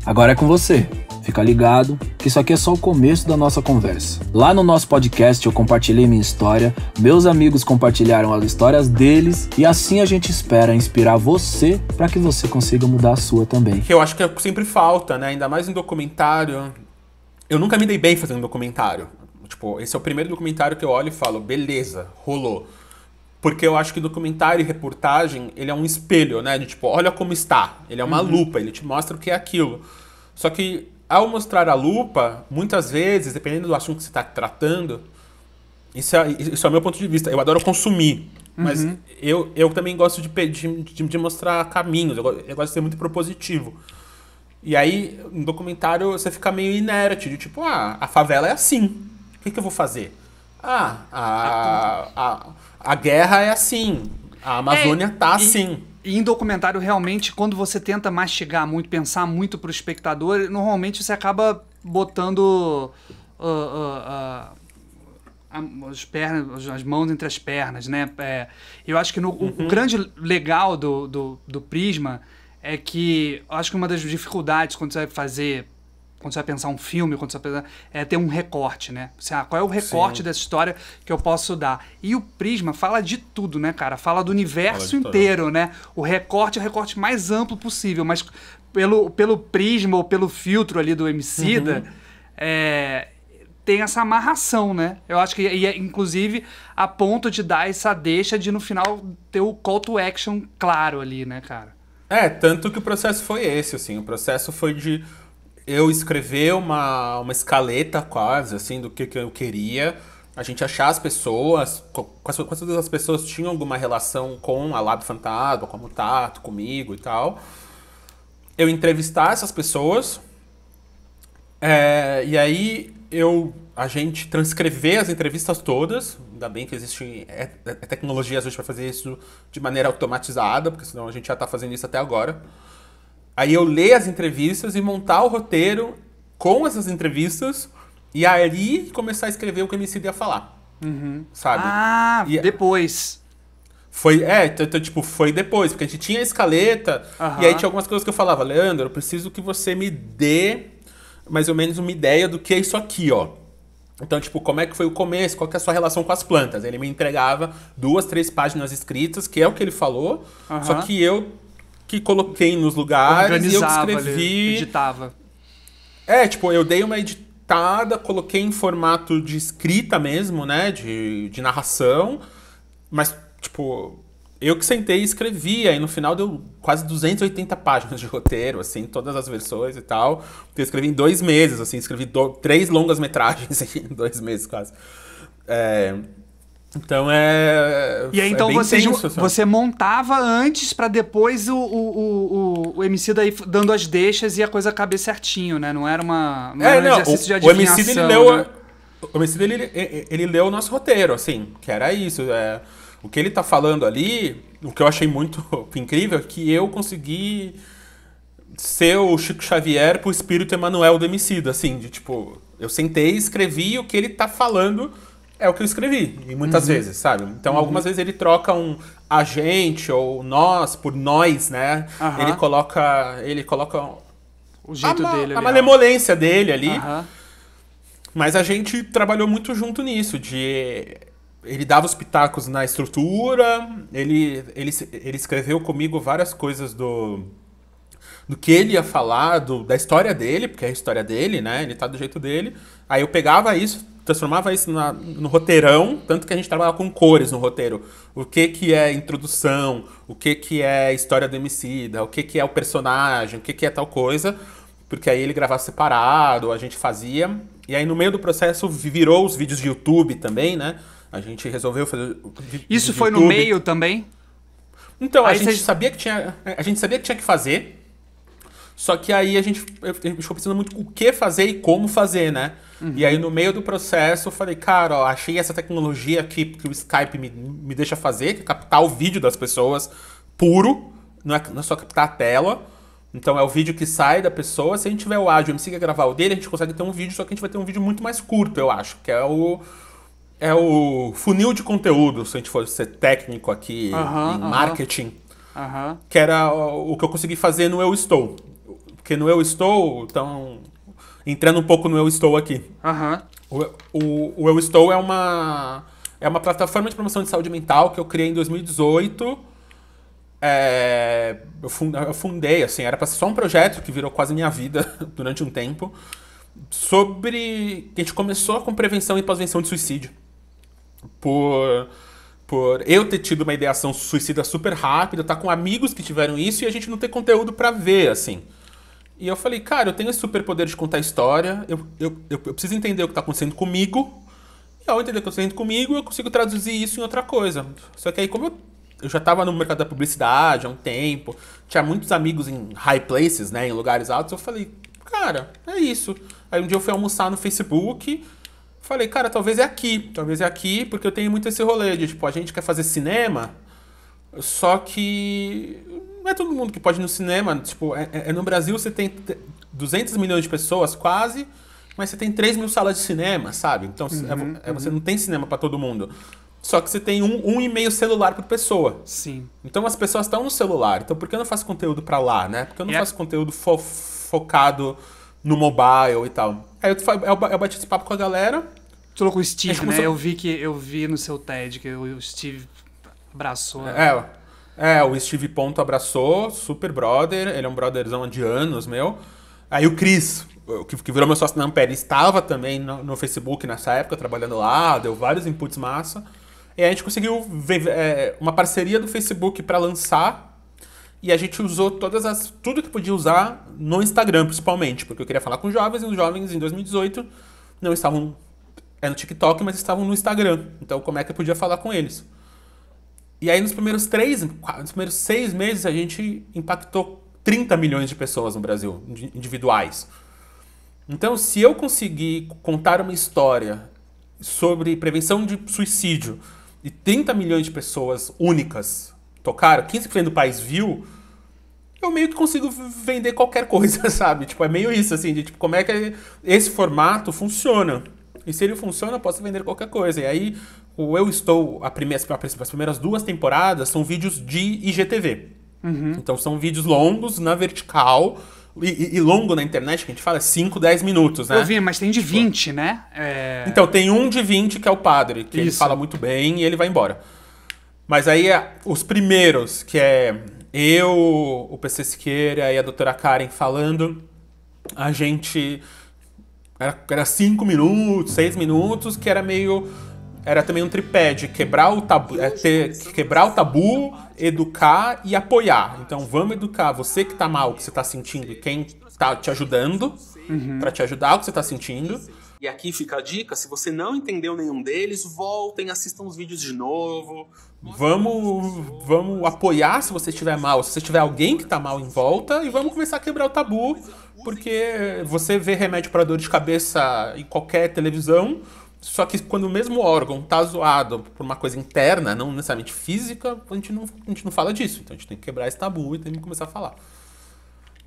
Agora é com você. Fica ligado que isso aqui é só o começo da nossa conversa. Lá no nosso podcast eu compartilhei minha história, meus amigos compartilharam as histórias deles e assim a gente espera inspirar você para que você consiga mudar a sua também. Eu acho é que sempre falta, né? Ainda mais em documentário. Eu nunca me dei bem fazendo documentário. Tipo, esse é o primeiro documentário que eu olho e falo, beleza, rolou porque eu acho que documentário e reportagem, ele é um espelho, né? De tipo, olha como está. Ele é uma uhum. lupa, ele te mostra o que é aquilo. Só que ao mostrar a lupa, muitas vezes, dependendo do assunto que você está tratando, isso é, isso é o meu ponto de vista. Eu adoro consumir, uhum. mas eu, eu também gosto de, de, de, mostrar caminhos, eu, eu gosto de ser muito propositivo. E aí, no documentário, você fica meio inerte, de tipo, ah, a favela é assim, o que, que eu vou fazer? Ah, a, a a guerra é assim. A é, Amazônia é, tá assim. E em documentário, realmente, quando você tenta mastigar muito, pensar muito pro espectador, normalmente você acaba botando. Uh, uh, uh, as pernas, as mãos entre as pernas, né? É, eu acho que no, uhum. o, o, uhum. grande legal do, do, do Prisma é que eu acho que uma das dificuldades quando você vai fazer quando você vai pensar um filme, quando você vai pensar, é ter um recorte, né? ah, qual é o recorte Sim. dessa história que eu posso dar? E o Prisma fala de tudo, né, cara? Fala do universo fala inteiro, né? O recorte é o recorte mais amplo possível, mas pelo, pelo prisma ou pelo filtro ali do Emicida, uhum. é, tem essa amarração, né? Eu acho que, e, é, inclusive, a ponto de dar essa deixa de, no final, ter o call to action claro ali, né, cara? É, tanto que o processo foi esse, assim. O processo foi de eu escrever uma, uma escaleta quase, assim, do que, que eu queria. A gente achar as pessoas, quais, quais todas as pessoas tinham alguma relação com a Lab Fantasma, com o Tato, comigo e tal. Eu entrevistar essas pessoas. É, e aí eu a gente transcrever as entrevistas todas. Ainda bem que existem é, é, é tecnologias hoje para fazer isso de maneira automatizada, porque senão a gente já está fazendo isso até agora aí eu ler as entrevistas e montar o roteiro com essas entrevistas e aí começar a escrever o que o MC ia falar. Uhum. Sabe? Ah, e, é depois. Foi, é, tipo, foi depois, porque a gente tinha a escaleta, uhum. e aí tinha algumas coisas que eu falava, Leandro, eu preciso que você me dê mais ou menos uma ideia do que é isso aqui, ó. Então, tipo, como é que foi o começo? Qual que é a sua relação com as plantas? Ele me entregava duas, três páginas escritas, que é o que ele falou, uhum. só que eu que coloquei nos lugares Organizava, e eu escrevi. Editava. É, tipo, eu dei uma editada, coloquei em formato de escrita mesmo, né? De, de narração. Mas, tipo, eu que sentei e escrevi. Aí no final deu quase 280 páginas de roteiro, assim, todas as versões e tal. Eu escrevi em dois meses, assim, escrevi do, três longas metragens em dois meses quase. É, então é. E aí é então você, tenso, assim, você montava antes para depois o, o, o, o MC daí dando as deixas e a coisa caber certinho, né? Não era uma. Não é, era não, um exercício o, de adivinhação. O MC ele leu. Né? O MC dele, ele, ele leu o nosso roteiro, assim, que era isso. É, o que ele tá falando ali, o que eu achei muito incrível, é que eu consegui ser o Chico Xavier pro espírito Emanuel do MC, assim, de tipo, eu sentei, escrevi o que ele tá falando é o que eu escrevi, e muitas uhum. vezes, sabe? Então, uhum. algumas vezes ele troca um a gente ou nós por nós, né? Uhum. Ele coloca. Ele coloca. O jeito a dele. A ali, né? malemolência dele ali. Mas a gente trabalhou muito junto nisso, de. Ele dava os pitacos na estrutura, ele, ele, ele escreveu comigo várias coisas do do que ele ia falar, do, da história dele, porque é a história dele, né? Ele tá do jeito dele. Aí eu pegava isso, transformava isso na, no roteirão, tanto que a gente trabalhava com cores no roteiro. O que que é introdução, o que que é história do homicida, né? o que que é o personagem, o que que é tal coisa, porque aí ele gravava separado, a gente fazia. E aí no meio do processo virou os vídeos de YouTube também, né? A gente resolveu fazer Isso foi YouTube. no meio também? Então, aí a gente sabia que tinha a gente sabia que tinha que fazer, só que aí a gente, a gente ficou pensando muito o que fazer e como fazer, né? Uhum. E aí no meio do processo eu falei, cara, ó, achei essa tecnologia aqui que o Skype me, me deixa fazer, que é captar o vídeo das pessoas puro, não é, não é só captar a tela. Então é o vídeo que sai da pessoa. Se a gente tiver o áudio, o MC quer gravar o dele, a gente consegue ter um vídeo, só que a gente vai ter um vídeo muito mais curto, eu acho, que é o é o funil de conteúdo, se a gente for ser técnico aqui uhum, em marketing, uhum. que era o que eu consegui fazer no Eu Estou. Porque no eu estou, então. Entrando um pouco no eu estou aqui. Uhum. O, o, o eu estou é uma. É uma plataforma de promoção de saúde mental que eu criei em 2018. É, eu, fundei, assim, era para ser só um projeto que virou quase minha vida durante um tempo. Sobre. a gente começou com prevenção e pós-venção de suicídio. Por, por eu ter tido uma ideação suicida super rápida, estar tá com amigos que tiveram isso e a gente não ter conteúdo para ver, assim. E eu falei, cara, eu tenho esse super poder de contar história, eu, eu, eu, eu preciso entender o que está acontecendo comigo, e ao entender o que está acontecendo comigo, eu consigo traduzir isso em outra coisa. Só que aí, como eu, eu já estava no mercado da publicidade há um tempo, tinha muitos amigos em high places, né, em lugares altos, eu falei, cara, é isso. Aí um dia eu fui almoçar no Facebook, falei, cara, talvez é aqui, talvez é aqui, porque eu tenho muito esse rolê de, tipo, a gente quer fazer cinema só que não é todo mundo que pode ir no cinema. Tipo, é, é, é no Brasil você tem 200 milhões de pessoas, quase, mas você tem 3 mil salas de cinema, sabe? Então é, uhum, é, é, você uhum. não tem cinema para todo mundo. Só que você tem um, um e meio celular por pessoa. Sim. Então as pessoas estão no celular. Então por que eu não faço conteúdo para lá, né? Porque eu não é faço conteúdo fo focado no mobile e tal. Aí eu, eu, eu bati esse papo com a galera. Tu falou com o Steve, né? Começou... Eu vi que eu vi no seu TED que o Steve Abraçou. Né? É, é, o Steve Ponto abraçou, super brother, ele é um brotherzão de anos, meu. Aí o Chris, que, que virou meu sócio na Ampere, estava também no, no, Facebook nessa época, trabalhando lá, deu vários inputs massa. E a gente conseguiu ver, é, uma parceria do Facebook para lançar e a gente usou todas as tudo que podia usar no Instagram principalmente, porque eu queria falar com jovens e os jovens em 2018 não estavam é no TikTok, mas estavam no Instagram. Então como é que eu podia falar com eles? E aí nos primeiros três, nos primeiros seis meses a gente impactou 30 milhões de pessoas no Brasil, individuais. Então, se eu conseguir contar uma história sobre prevenção de suicídio e 30 milhões de pessoas únicas tocaram, 15% do país viu, eu meio que consigo vender qualquer coisa, sabe? Tipo, é meio isso, assim, de tipo, como é que esse formato funciona. E se ele funciona, eu posso vender qualquer coisa. E aí, o Eu Estou, a prime as, primeiras duas temporadas são vídeos de IGTV. Uhum. Então são vídeos longos, na vertical, e, e, longo na internet, que a gente fala, é 5, 10 minutos, né? Eu vi, mas tem de 20, tipo, né? É... Então, tem um de 20 que é o padre, que Isso. ele fala muito bem e ele vai embora. Mas aí, os primeiros, que é eu, o PC Siqueira e a doutora Karen falando, a gente... Era 5 minutos, 6 minutos, que era meio era também um tripé de quebrar o tabu, é, ter, quebrar o tabu, educar e apoiar. Então vamos educar você que tá mal, que você tá sentindo e quem tá te ajudando uhum. para te ajudar o que você tá sentindo. E aqui fica a dica, se você não entendeu nenhum deles, voltem, assistam os vídeos de novo. Vamos, vamos apoiar se você estiver mal, se você tiver alguém que tá mal em volta e vamos começar a quebrar o tabu, porque você vê remédio para dor de cabeça em qualquer televisão, só que quando o mesmo órgão tá zoado por uma coisa interna, não necessariamente física, a gente não, a gente não fala disso. Então a gente tem que quebrar esse tabu e tem que começar a falar.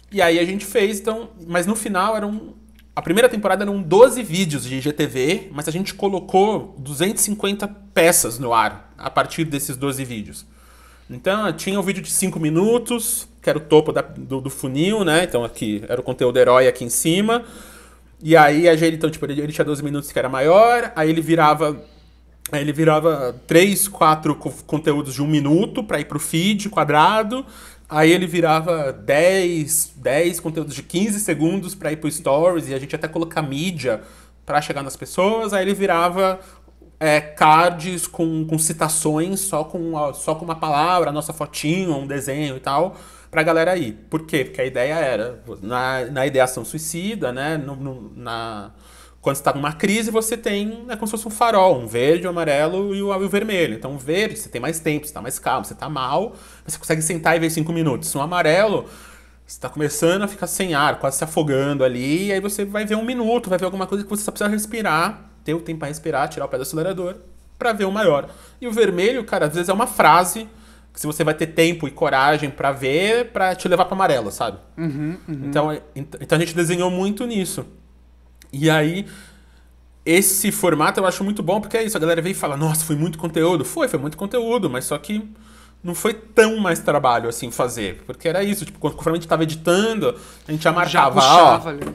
E aí a gente fez, então. Mas no final eram. A primeira temporada eram 12 vídeos de IGTV, mas a gente colocou 250 peças no ar a partir desses 12 vídeos. Então tinha o um vídeo de 5 minutos, que era o topo da, do, do funil, né? Então aqui era o conteúdo herói aqui em cima. E aí a gente, então, tipo, ele, ele tinha 12 minutos que era maior, aí ele virava. Aí ele virava três, quatro co conteúdos de um minuto para ir pro feed quadrado. Aí ele virava 10, 10 conteúdos de 15 segundos para ir pro stories e a gente até colocar mídia para chegar nas pessoas. Aí ele virava é, cards com, com citações, só com, só com uma palavra, a nossa fotinho, um desenho e tal para a galera ir. Por quê? Porque a ideia era, na, na ideação suicida, né? No, no, na, quando está numa crise, você tem é como se fosse um farol, um verde, um amarelo e o, o vermelho. Então, o verde, você tem mais tempo, você está mais calmo, você está mal, você consegue sentar e ver cinco minutos. Um amarelo, você está começando a ficar sem ar, quase se afogando ali, e aí você vai ver um minuto, vai ver alguma coisa que você só precisa respirar, ter o tempo para respirar, tirar o pé do acelerador, para ver o maior. E o vermelho, cara, às vezes é uma frase se você vai ter tempo e coragem para ver, para te levar para amarelo, sabe? Uhum, uhum. Então, é, então a gente desenhou muito nisso. E aí, esse formato eu acho muito bom, porque é isso, a galera veio e fala, nossa, foi muito conteúdo. Foi, foi muito conteúdo, mas só que não foi tão mais trabalho assim fazer. Porque era isso, tipo, conforme a gente tava editando, a gente já marcava. Já puxava, ó, ali.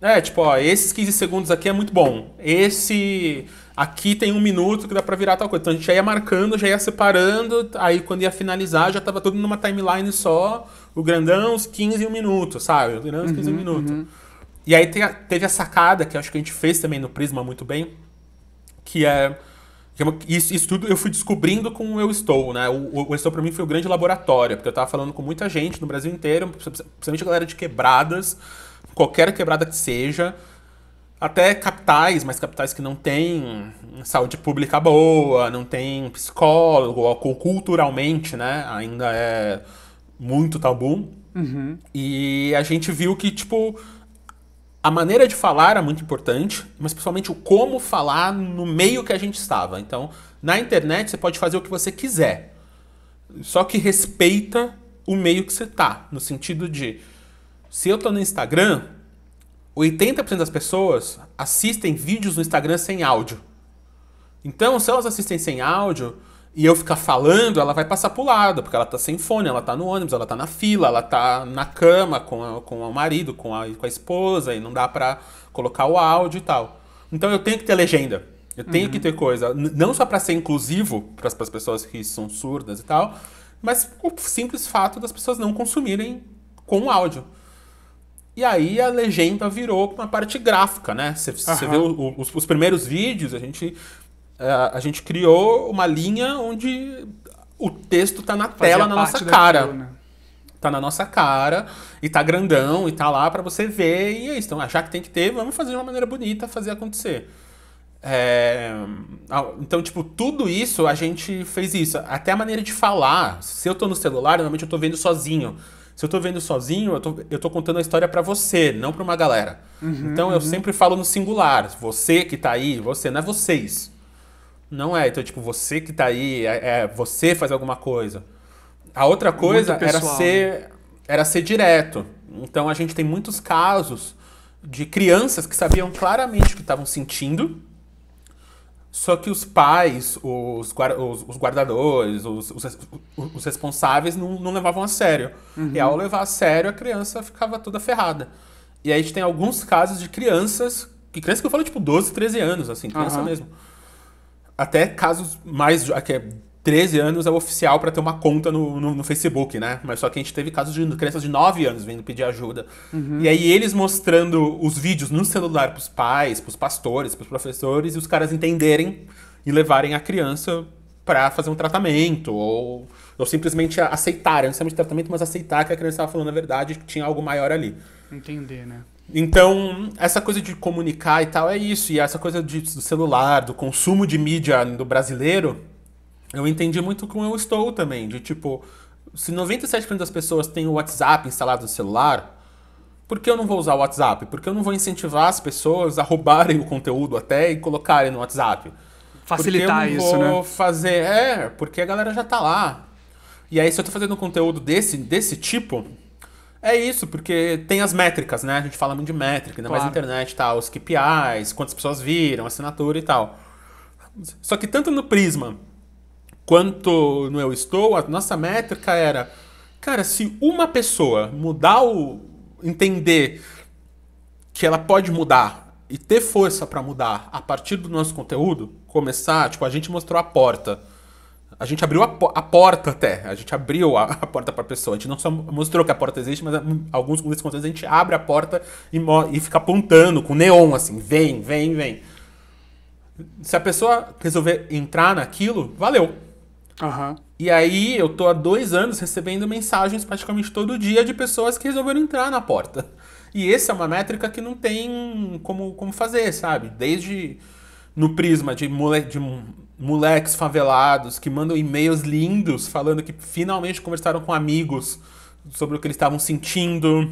É, tipo, ó, esses 15 segundos aqui é muito bom. Esse aqui tem um minuto que dá para virar tal coisa. Então a gente já ia marcando, já ia separando, aí quando ia finalizar já tava tudo numa timeline só, o grandão uns 15 um minuto, sabe? O grandão uns 15 uhum, um minuto. Uhum. E aí te, teve a sacada, que acho que a gente fez também no Prisma muito bem, que é... é isso, isso, tudo eu fui descobrindo com Eu Estou, né? O, o Eu Estou para mim foi o um grande laboratório, porque eu tava falando com muita gente no Brasil inteiro, principalmente a galera de quebradas, qualquer quebrada que seja, até capitais, mas capitais que não têm saúde pública boa, não tem psicólogo, ou culturalmente, né, ainda é muito tabu. Uhum. E a gente viu que, tipo, a maneira de falar era é muito importante, mas principalmente o como falar no meio que a gente estava. Então, na internet você pode fazer o que você quiser, só que respeita o meio que você tá, no sentido de se eu tô no Instagram, 80% das pessoas assistem vídeos no Instagram sem áudio. Então, se elas assistem sem áudio e eu ficar falando, ela vai passar pro lado, porque ela tá sem fone, ela tá no ônibus, ela tá na fila, ela tá na cama com, a, com o marido, com a, com a esposa, e não dá pra colocar o áudio e tal. Então eu tenho que ter legenda. Eu tenho uhum. que ter coisa, não só para ser inclusivo para as pessoas que são surdas e tal, mas o simples fato das pessoas não consumirem com áudio. E aí a legenda virou uma parte gráfica, né? Você vê o, o, os, os, primeiros vídeos, a gente, é, a gente criou uma linha onde o texto tá na Fazia tela, na nossa cara. está né? Tá na nossa cara e tá grandão e tá lá para você ver. E é isso. Então, achar que tem que ter, vamos fazer de uma maneira bonita, fazer acontecer. É... Ah, então, tipo, tudo isso a gente fez isso. Até a maneira de falar. Se eu tô no celular, normalmente eu tô vendo sozinho. Se eu tô vendo sozinho, eu tô, eu tô contando a história para você, não para uma galera. Uhum, então eu uhum. sempre falo no singular. Você que tá aí, você, não é vocês. Não é, então, tipo, você que tá aí, é, é você faz alguma coisa. A outra coisa era ser, né? era ser direto. Então a gente tem muitos casos de crianças que sabiam claramente o que estavam sentindo só que os pais, os, os, os guardadores, os, os, responsáveis não, não levavam a sério. Uhum. E ao levar a sério, a criança ficava toda ferrada. E aí a gente tem alguns casos de crianças, que crianças que eu falo tipo 12, 13 anos, assim, criança uhum. mesmo. Até casos mais, que é 13 anos é o oficial para ter uma conta no, no, no, Facebook, né? Mas só que a gente teve casos de crianças de 9 anos vindo pedir ajuda. Uhum. E aí eles mostrando os vídeos no celular pros pais, pros pastores, pros professores, e os caras entenderem e levarem a criança para fazer um tratamento, ou, ou simplesmente aceitarem, não necessariamente tratamento, mas aceitar que a criança estava falando a verdade, que tinha algo maior ali. Entender, né? Então, essa coisa de comunicar e tal é isso. E essa coisa de, do celular, do consumo de mídia do brasileiro, eu entendi muito como eu estou também, de tipo, se 97% das pessoas têm o WhatsApp instalado no celular, por que eu não vou usar o WhatsApp? Porque eu não vou incentivar as pessoas a roubarem o conteúdo até e colocarem no WhatsApp. Facilitar eu não isso, vou né? fazer, é, porque a galera já tá lá. E aí se eu tô fazendo um conteúdo desse, desse tipo, é isso, porque tem as métricas, né? A gente fala muito de métrica, ainda claro. mais na internet, tá? os KPIs, quantas pessoas viram, assinatura e tal. Só que tanto no Prisma quanto no eu estou, a nossa métrica era, cara, se uma pessoa mudar o entender que ela pode mudar e ter força para mudar a partir do nosso conteúdo, começar, tipo, a gente mostrou a porta. A gente abriu a, po a porta até, a gente abriu a, a porta para a pessoa. A gente não só mostrou que a porta existe, mas hum, alguns desses conteúdos a gente abre a porta e, e fica apontando com neon, assim, vem, vem, vem. Se a pessoa resolver entrar naquilo, valeu Uhum. E aí eu tô há dois anos recebendo mensagens praticamente todo dia de pessoas que resolveram entrar na porta. E essa é uma métrica que não tem como, como fazer, sabe? Desde no prisma de, mole, de moleques favelados que mandam e-mails lindos falando que finalmente conversaram com amigos sobre o que eles estavam sentindo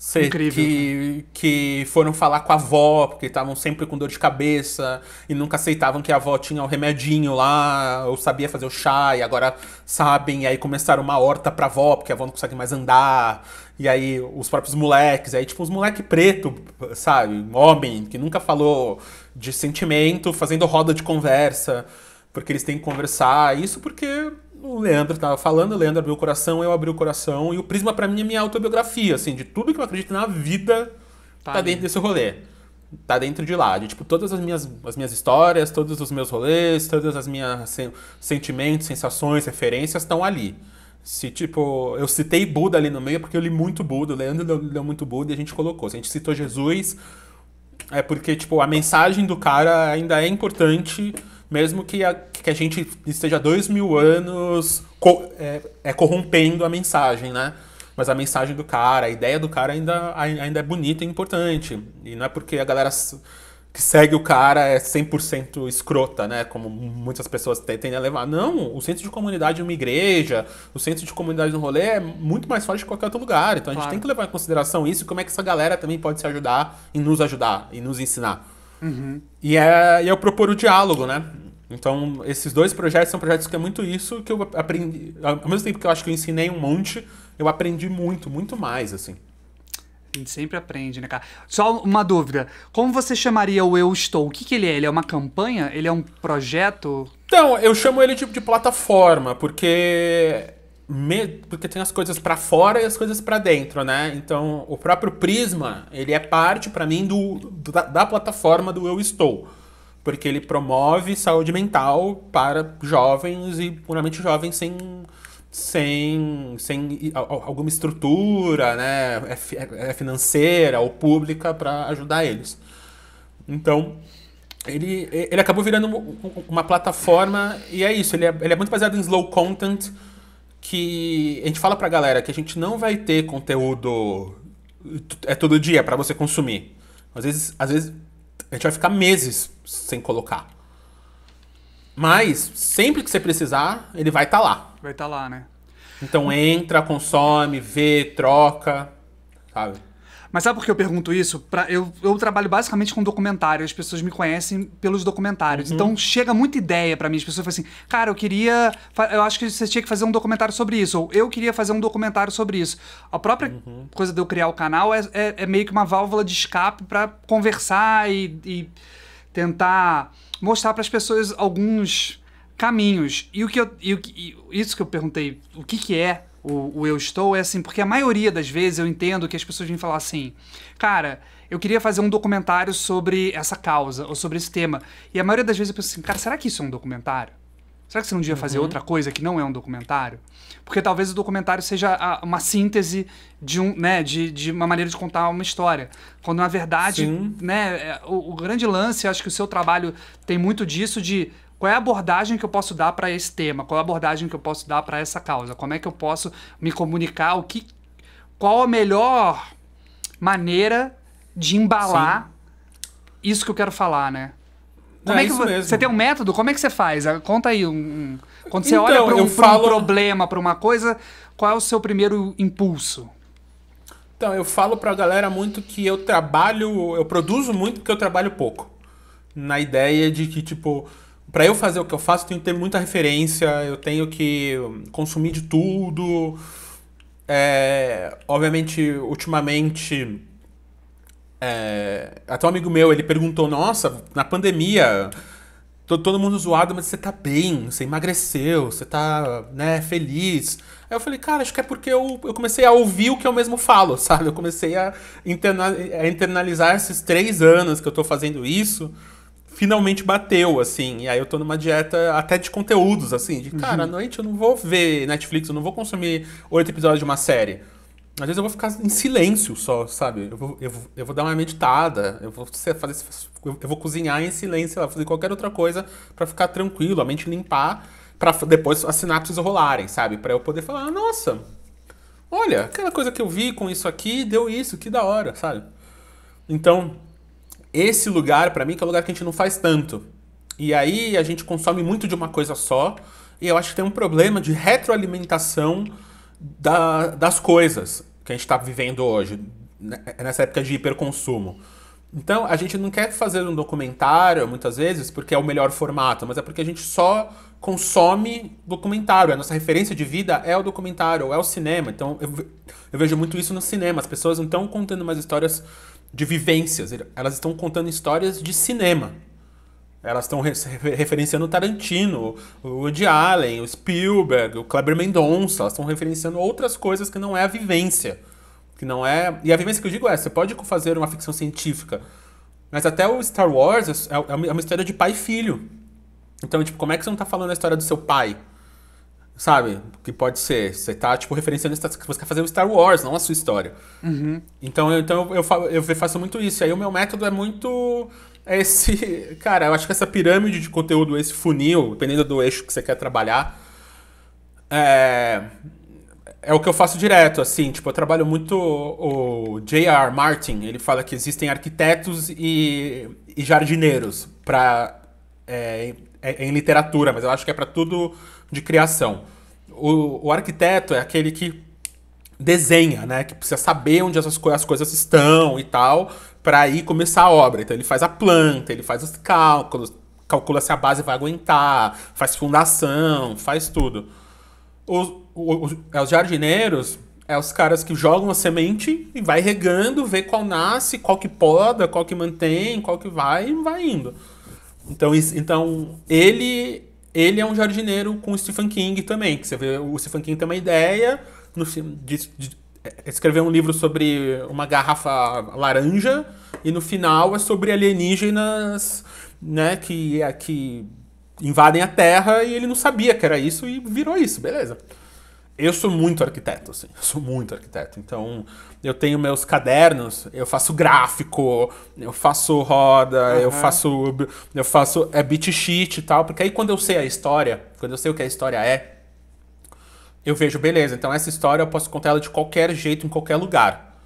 Cê, Incrível. Que, que foram falar com a avó, porque estavam sempre com dor de cabeça e nunca aceitavam que a avó tinha o um remedinho lá, ou sabia fazer o chá, e agora sabem, e aí começaram uma horta pra avó, porque a avó não consegue mais andar, e aí os próprios moleques, aí tipo os moleque preto, sabe, homem, que nunca falou de sentimento, fazendo roda de conversa, porque eles têm que conversar, isso porque o Leandro estava falando, o Leandro abriu o coração, eu abri o coração, e o Prisma para mim é minha autobiografia, assim, de tudo que eu acredito na vida tá, tá dentro desse rolê. Tá dentro de lá, de tipo, todas as minhas, as minhas histórias, todos os meus rolês, todas as minhas sentimentos, sensações, referências estão ali. Se, tipo, eu citei Buda ali no meio porque eu li muito Buda, o Leandro leu, leu muito Buda e a gente colocou. Se a gente citou Jesus, é porque, tipo, a mensagem do cara ainda é importante mesmo que a, que a gente esteja dois mil anos co é, é, corrompendo a mensagem, né? Mas a mensagem do cara, a ideia do cara ainda, ainda é bonita e importante. E não é porque a galera que segue o cara é 100% escrota, né? Como muitas pessoas tendem a levar. Não, o centro de comunidade de é uma igreja, o centro de comunidade no rolê é muito mais forte que qualquer outro lugar. Então a gente tem que levar em consideração isso e como é que essa galera também pode se ajudar e nos ajudar e nos ensinar. Uhum. E, é, e é eu propor o diálogo, né? Então, esses dois projetos são projetos que é muito isso que eu aprendi. Ao mesmo tempo que eu acho que eu ensinei um monte, eu aprendi muito, muito mais, assim. A gente sempre aprende, né, cara? Só uma dúvida. Como você chamaria o Eu Estou? O que, que ele é? Ele é uma campanha? Ele é um projeto? Então, eu chamo ele de, de plataforma, porque porque tem as coisas para fora e as coisas para dentro, né? Então, o próprio prisma, ele é parte para mim do, do, da, plataforma do eu estou, porque ele promove saúde mental para jovens e puramente jovens sem sem, sem alguma estrutura, né, é, é, é financeira ou pública para ajudar eles. Então, ele, ele acabou virando uma plataforma e é isso, ele é, ele é muito baseado em slow content, que a gente fala pra galera que a gente não vai ter conteúdo é todo dia para você consumir. Às vezes, às vezes a gente vai ficar meses sem colocar. Mas sempre que você precisar, ele vai estar tá lá. Vai estar tá lá, né? Então entra, consome, vê, troca, sabe? Mas sabe por que eu pergunto isso? Pra, eu, eu trabalho basicamente com documentário, as pessoas me conhecem pelos documentários. Uhum. Então chega muita ideia para mim, as pessoas falam assim: cara, eu queria. Eu acho que você tinha que fazer um documentário sobre isso, ou eu queria fazer um documentário sobre isso. A própria uhum. coisa de eu criar o canal é, é, é meio que uma válvula de escape para conversar e, e tentar mostrar para as pessoas alguns caminhos. E o que eu, e o, e isso que eu perguntei, o que, que é o, o, eu estou é assim, porque a maioria das vezes eu entendo que as pessoas vêm falar assim, cara, eu queria fazer um documentário sobre essa causa ou sobre esse tema. E a maioria das vezes eu penso assim, cara, será que isso é um documentário? Será que você não devia uhum. fazer outra coisa que não é um documentário? Porque talvez o documentário seja a, uma síntese de, um, né, de, de uma maneira de contar uma história. Quando, na verdade, Sim. né, é, o, o grande lance, acho que o seu trabalho tem muito disso de qual é a abordagem que eu posso dar para esse tema? Qual é a abordagem que eu posso dar para essa causa? Como é que eu posso me comunicar? O que, qual a melhor maneira de embalar Sim. isso que eu quero falar, né? Como é, é que você, você tem um método? Como é que você faz? Ah, conta aí. Um, um, quando você então, olha para um, falo... um problema, para uma coisa, qual é o seu primeiro impulso? Então, eu falo pra galera muito que eu trabalho, eu produzo muito porque eu trabalho pouco. Na ideia de que, tipo, para eu fazer o que eu faço, eu tenho que ter muita referência, eu tenho que consumir de tudo. É, obviamente, ultimamente, é, até um amigo meu ele perguntou: Nossa, na pandemia, tô, todo mundo zoado, mas você tá bem, você emagreceu, você tá né, feliz. Aí eu falei, cara, acho que é porque eu, eu comecei a ouvir o que eu mesmo falo, sabe? Eu comecei a, interna a internalizar esses três anos que eu tô fazendo isso finalmente bateu, assim. E aí eu tô numa dieta até de conteúdos, assim. De, cara, uhum. à noite eu não vou ver Netflix, eu não vou consumir oito episódios de uma série. Às vezes eu vou ficar em silêncio só, sabe? Eu vou, eu vou, eu vou dar uma meditada, eu vou fazer. Eu vou cozinhar em silêncio, fazer qualquer outra coisa para ficar tranquilo, a mente limpar, para depois as sinapses rolarem, sabe? para eu poder falar, nossa, olha, aquela coisa que eu vi com isso aqui deu isso, que da hora, sabe? Então, esse lugar, para mim, que é o lugar que a gente não faz tanto. E aí a gente consome muito de uma coisa só, e eu acho que tem um problema de retroalimentação da, das coisas que a gente está vivendo hoje, né, nessa época de hiperconsumo. Então, a gente não quer fazer um documentário, muitas vezes, porque é o melhor formato, mas é porque a gente só consome documentário. A nossa referência de vida é o documentário, é o cinema. Então, eu, eu vejo muito isso no cinema. As pessoas não estão contando mais histórias de vivências. Elas estão contando histórias de cinema. Elas estão referenciando o Tarantino, o Woody Allen, o Spielberg, o Kleber Mendonça. Elas estão referenciando outras coisas que não é a vivência. Que não é... E a vivência que eu digo é, você pode fazer uma ficção científica, mas até o Star Wars é, é, é uma história de pai e filho. Então, é tipo, como é que você não está falando a história do seu pai? Sabe? Que pode ser. Você tá, tipo, referenciando que você quer fazer o Star Wars, não a sua história. Uhum. Então, eu, então eu, eu, faço muito isso. Aí o meu método é muito. É esse. Cara, eu acho que essa pirâmide de conteúdo, esse funil, dependendo do eixo que você quer trabalhar, é. É o que eu faço direto, assim. Tipo, eu trabalho muito. O J.R. Martin, ele fala que existem arquitetos e, e jardineiros para é, é, em literatura, mas eu acho que é para tudo de criação. O, o arquiteto é aquele que desenha, né? Que precisa saber onde as, as coisas estão e tal, para aí começar a obra. Então ele faz a planta, ele faz os cálculos, calcula se a base vai aguentar, faz fundação, faz tudo. Os, os, é, os jardineiros é os caras que jogam a semente e vai regando, vê qual nasce, qual que poda, qual que mantém, qual que vai e vai indo. Então, então ele ele é um jardineiro com o Stephen King também, que você vê, o Stephen King tem uma ideia no, de, de é, escrever um livro sobre uma garrafa laranja e no final é sobre alienígenas, né, que, é, que invadem a Terra e ele não sabia que era isso e virou isso, beleza eu sou muito arquiteto, assim, eu sou muito arquiteto. Então, eu tenho meus cadernos, eu faço gráfico, eu faço roda, uhum. eu faço eu faço é beat sheet e tal, porque aí quando eu sei a história, quando eu sei o que a história é, eu vejo beleza. Então essa história eu posso contar ela de qualquer jeito em qualquer lugar.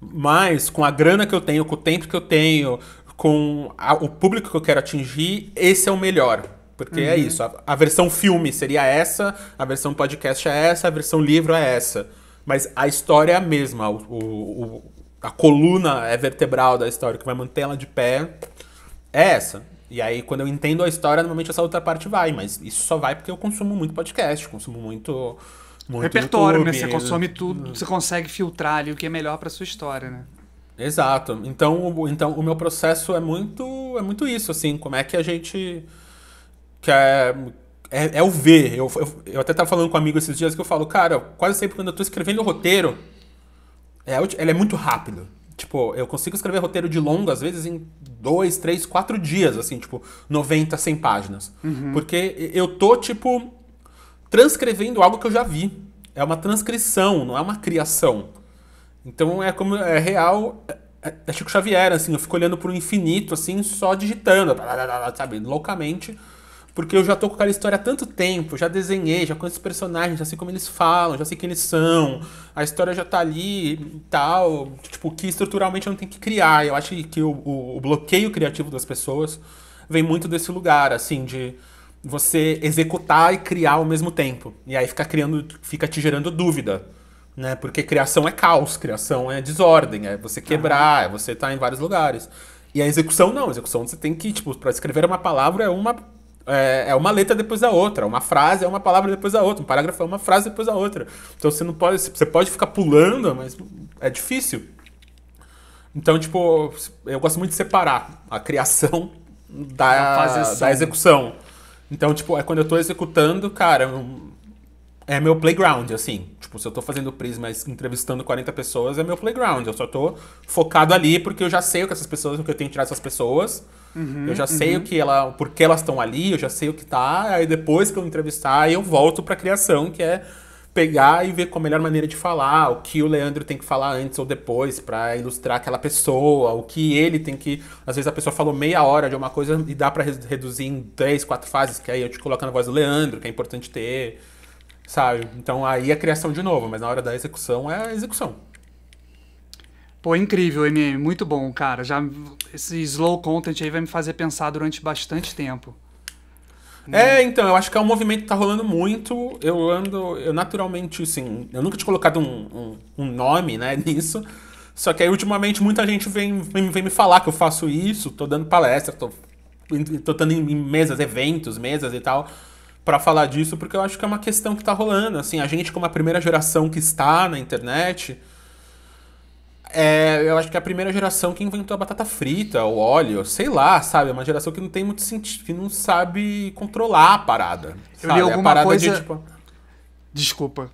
Mas com a grana que eu tenho, com o tempo que eu tenho, com a, o público que eu quero atingir, esse é o melhor. Porque uhum. é isso. A, a, versão filme seria essa, a versão podcast é essa, a versão livro é essa. Mas a história é a mesma. O, o, o, a coluna é vertebral da história, que vai manter ela de pé é essa. E aí, quando eu entendo a história, normalmente essa outra parte vai, mas isso só vai porque eu consumo muito podcast, consumo muito. muito Repertório, né? YouTube, né? Você consome tudo, você consegue filtrar ali o que é melhor para sua história, né? Exato. Então, então o meu processo é muito é muito isso, assim, como é que a gente que é, é, é o ver. Eu, eu, eu, até tava falando com um amigo esses dias que eu falo, cara, quase sempre quando eu tô escrevendo o roteiro, é, ele é muito rápido. Tipo, eu consigo escrever roteiro de longo, às vezes, em dois, três, quatro dias, assim, tipo, 90, 100 páginas. Uhum. Porque eu tô, tipo, transcrevendo algo que eu já vi. É uma transcrição, não é uma criação. Então é como é real. É, é Chico Xavier, assim, eu fico olhando pro infinito, assim, só digitando, sabe, loucamente, porque eu já tô com aquela história há tanto tempo, já desenhei, já conheço os personagens, já sei como eles falam, já sei quem eles são, a história já tá ali e tal. Tipo, que estruturalmente eu não tenho que criar. Eu acho que o, o, o bloqueio criativo das pessoas vem muito desse lugar, assim, de você executar e criar ao mesmo tempo. E aí fica criando, fica te gerando dúvida. Né? Porque criação é caos, criação é desordem, é você quebrar, é você estar tá em vários lugares. E a execução não, a execução você tem que, tipo, para escrever uma palavra é uma é, é, uma letra depois da outra, uma frase é uma palavra depois da outra, um parágrafo é uma frase depois da outra. Então você não pode, você pode ficar pulando, mas é difícil. Então, tipo, eu gosto muito de separar a criação da, a da execução. Então, tipo, é quando eu tô executando, cara, é meu playground, assim. Tipo, se eu tô fazendo prisma entrevistando 40 pessoas, é meu playground. Eu só tô focado ali porque eu já sei o que essas pessoas, o que eu tenho que tirar dessas pessoas. Uhum, eu já uhum. sei o que ela, por que elas estão ali, eu já sei o que tá. Aí depois que eu entrevistar, eu volto pra criação, que é pegar e ver qual a melhor maneira de falar, o que o Leandro tem que falar antes ou depois para ilustrar aquela pessoa, o que ele tem que. Às vezes a pessoa falou meia hora de uma coisa e dá para reduzir em três, quatro fases, que aí eu te coloco na voz do Leandro, que é importante ter. Sabe? Então aí é criação de novo, mas na hora da execução é a execução. Pô, incrível, MM, muito bom, cara. Já esse slow content aí vai me fazer pensar durante bastante tempo. É, então, eu acho que é um movimento que tá rolando muito. Eu ando, eu naturalmente, assim, eu nunca tinha colocado um, um, um nome, né, nisso. Só que aí, ultimamente, muita gente vem, vem, vem, me falar que eu faço isso, tô dando palestra, tô, tô dando em mesas, eventos, mesas e tal para falar disso, porque eu acho que é uma questão que está rolando. Assim, a gente, como a primeira geração que está na internet, é, eu acho que é a primeira geração que inventou a batata frita, o óleo, sei lá, sabe? É uma geração que não tem muito sentido, que não sabe controlar a parada. Eu li é alguma é coisa. De, tipo... Desculpa.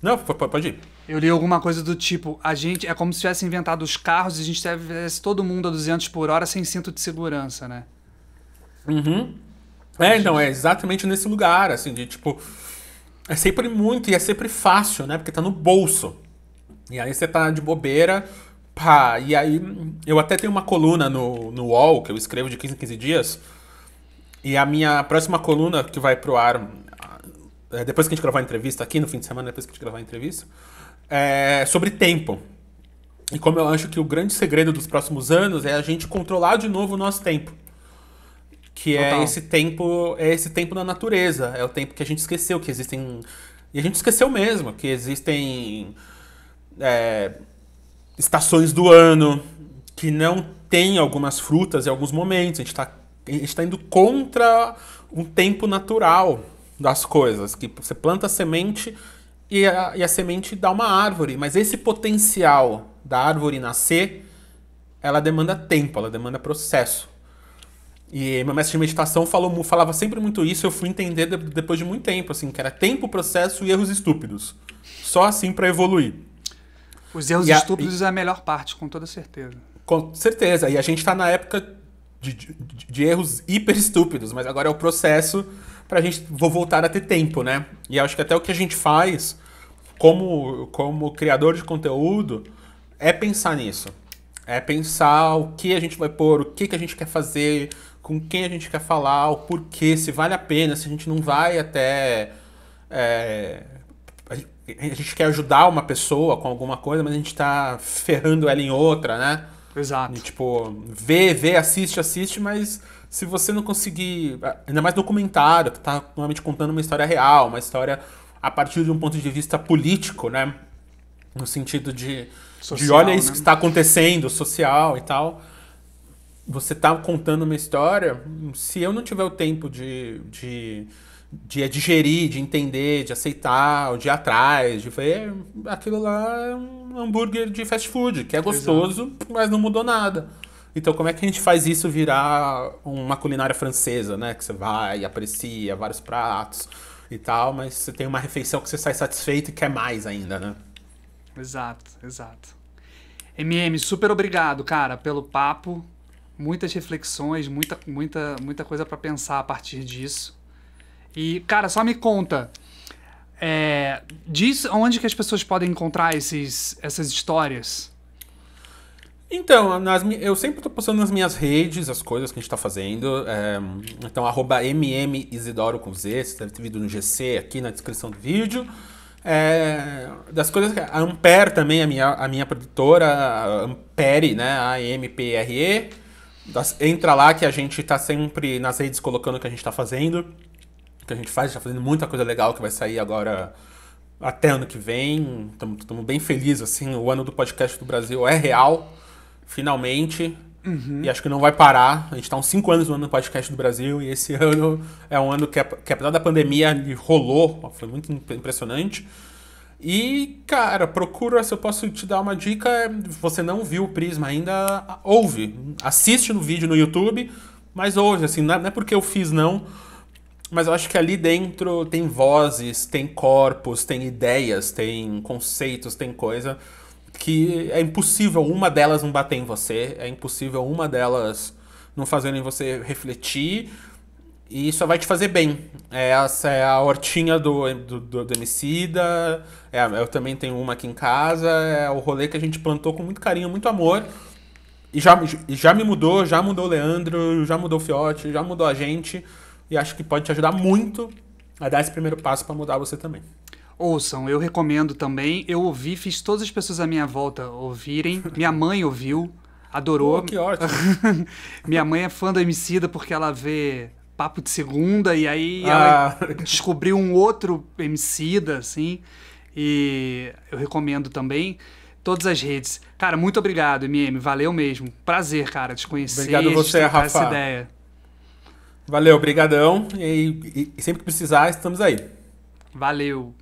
Não, pode ir. Eu li alguma coisa do tipo, a gente é como se tivesse inventado os carros e a gente tivesse todo mundo a 200 por hora sem cinto de segurança, né? Uhum. É, então, é exatamente nesse lugar, assim, de tipo. É sempre muito e é sempre fácil, né? Porque tá no bolso. E aí você tá de bobeira, pá. E aí eu até tenho uma coluna no, no UOL que eu escrevo de 15 em 15 dias. E a minha próxima coluna que vai pro ar ah, é, depois que a gente gravar a entrevista aqui, no fim de semana, depois que a gente gravar a entrevista, é sobre tempo. E como eu acho que o grande segredo dos próximos anos é a gente controlar de novo o nosso tempo que é Total. é esse tempo, é esse tempo na natureza, é o tempo que a gente esqueceu que existem e a gente esqueceu mesmo que existem é, estações do ano que não tem algumas frutas em alguns momentos. A gente está tá indo contra um tempo natural das coisas, que você planta a semente e a, e a semente dá uma árvore, mas esse potencial da árvore nascer, ela demanda tempo, ela demanda processo. E meu mestre de meditação falou, falava sempre muito isso, eu fui entender de, depois de muito tempo, assim, que era tempo, processo e erros estúpidos. Só assim para evoluir. Os erros e estúpidos a, e, é a melhor parte, com toda certeza. Com certeza. E a gente está na época de, de, de, erros hiper estúpidos, mas agora é o processo para a gente vou voltar a ter tempo, né? E acho que até o que a gente faz como, como criador de conteúdo é pensar nisso. É pensar o que a gente vai pôr, o que, que a gente quer fazer, com quem a gente quer falar, o porquê, se vale a pena, se a gente não vai até. É, a gente quer ajudar uma pessoa com alguma coisa, mas a gente está ferrando ela em outra, né? Exato. E, tipo, vê, vê, assiste, assiste, mas se você não conseguir. Ainda mais documentário, que tá normalmente contando uma história real, uma história a partir de um ponto de vista político, né? No sentido de, social, de olha isso né? que está acontecendo, social e tal você está contando uma história, se eu não tiver o tempo de, de, de é, digerir, de entender, de aceitar, de ir atrás, de ver, aquilo lá é um hambúrguer de fast food, que é gostoso, Exato. mas não mudou nada. Então, como é que a gente faz isso virar uma culinária francesa, né? Que você vai, aprecia vários pratos e tal, mas você tem uma refeição que você sai satisfeito e quer mais ainda, né? Exato, exato. MM, super obrigado, cara, pelo papo muitas reflexões, muita, muita, muita coisa para pensar a partir disso. E, cara, só me conta. É, diz onde que as pessoas podem encontrar esses, essas histórias. Então, nas, eu sempre estou postando nas minhas redes as coisas que a gente está fazendo. É, então, arroba mmIsidoro com Z, você deve ter vindo no GC aqui na descrição do vídeo. É, das coisas que a Ampere também, a minha, a minha produtora, a Ampere, né, A-M-P-R-E, Entra lá que a gente está sempre nas redes colocando o que a gente está fazendo, o que a gente faz, está fazendo muita coisa legal que vai sair agora até ano que vem. Estamos bem felizes, assim, o ano do podcast do Brasil é real, finalmente. Uhum. E acho que não vai parar. A gente está uns 5 anos no ano do podcast do Brasil e esse ano é um ano que, que apesar da pandemia, ele rolou, foi muito impressionante. E, cara, procura, se eu posso te dar uma dica, é, você não viu o Prisma ainda, ouve, assiste no vídeo no YouTube, mas ouve, assim, é, não é porque eu fiz não, mas eu acho que ali dentro tem vozes, tem corpos, tem ideias, tem conceitos, tem coisa que é impossível uma delas não bater em você, é impossível uma delas não fazer em você refletir, e isso vai te fazer bem. É, essa é a hortinha do, do, do, do Emicida, é, eu também tenho uma aqui em casa, é o rolê que a gente plantou com muito carinho, muito amor. E já, já me mudou, já mudou o Leandro, já mudou o Fiote, já mudou a gente. E acho que pode te ajudar muito a dar esse primeiro passo para mudar você também. Ouçam, eu recomendo também. Eu ouvi, fiz todas as pessoas à minha volta ouvirem. Minha mãe ouviu, adorou. Pô, que ótimo. minha mãe é fã do Emicida porque ela vê Papo de Segunda e aí ah. ela descobriu um outro Emicida, assim. E eu recomendo também todas as redes. Cara, muito obrigado, MM. Valeu mesmo. Prazer, cara, te conhecer. Obrigado você, Rafa. Essa ideia. Valeu, obrigadão E, e, e sempre que precisar, estamos aí. Valeu.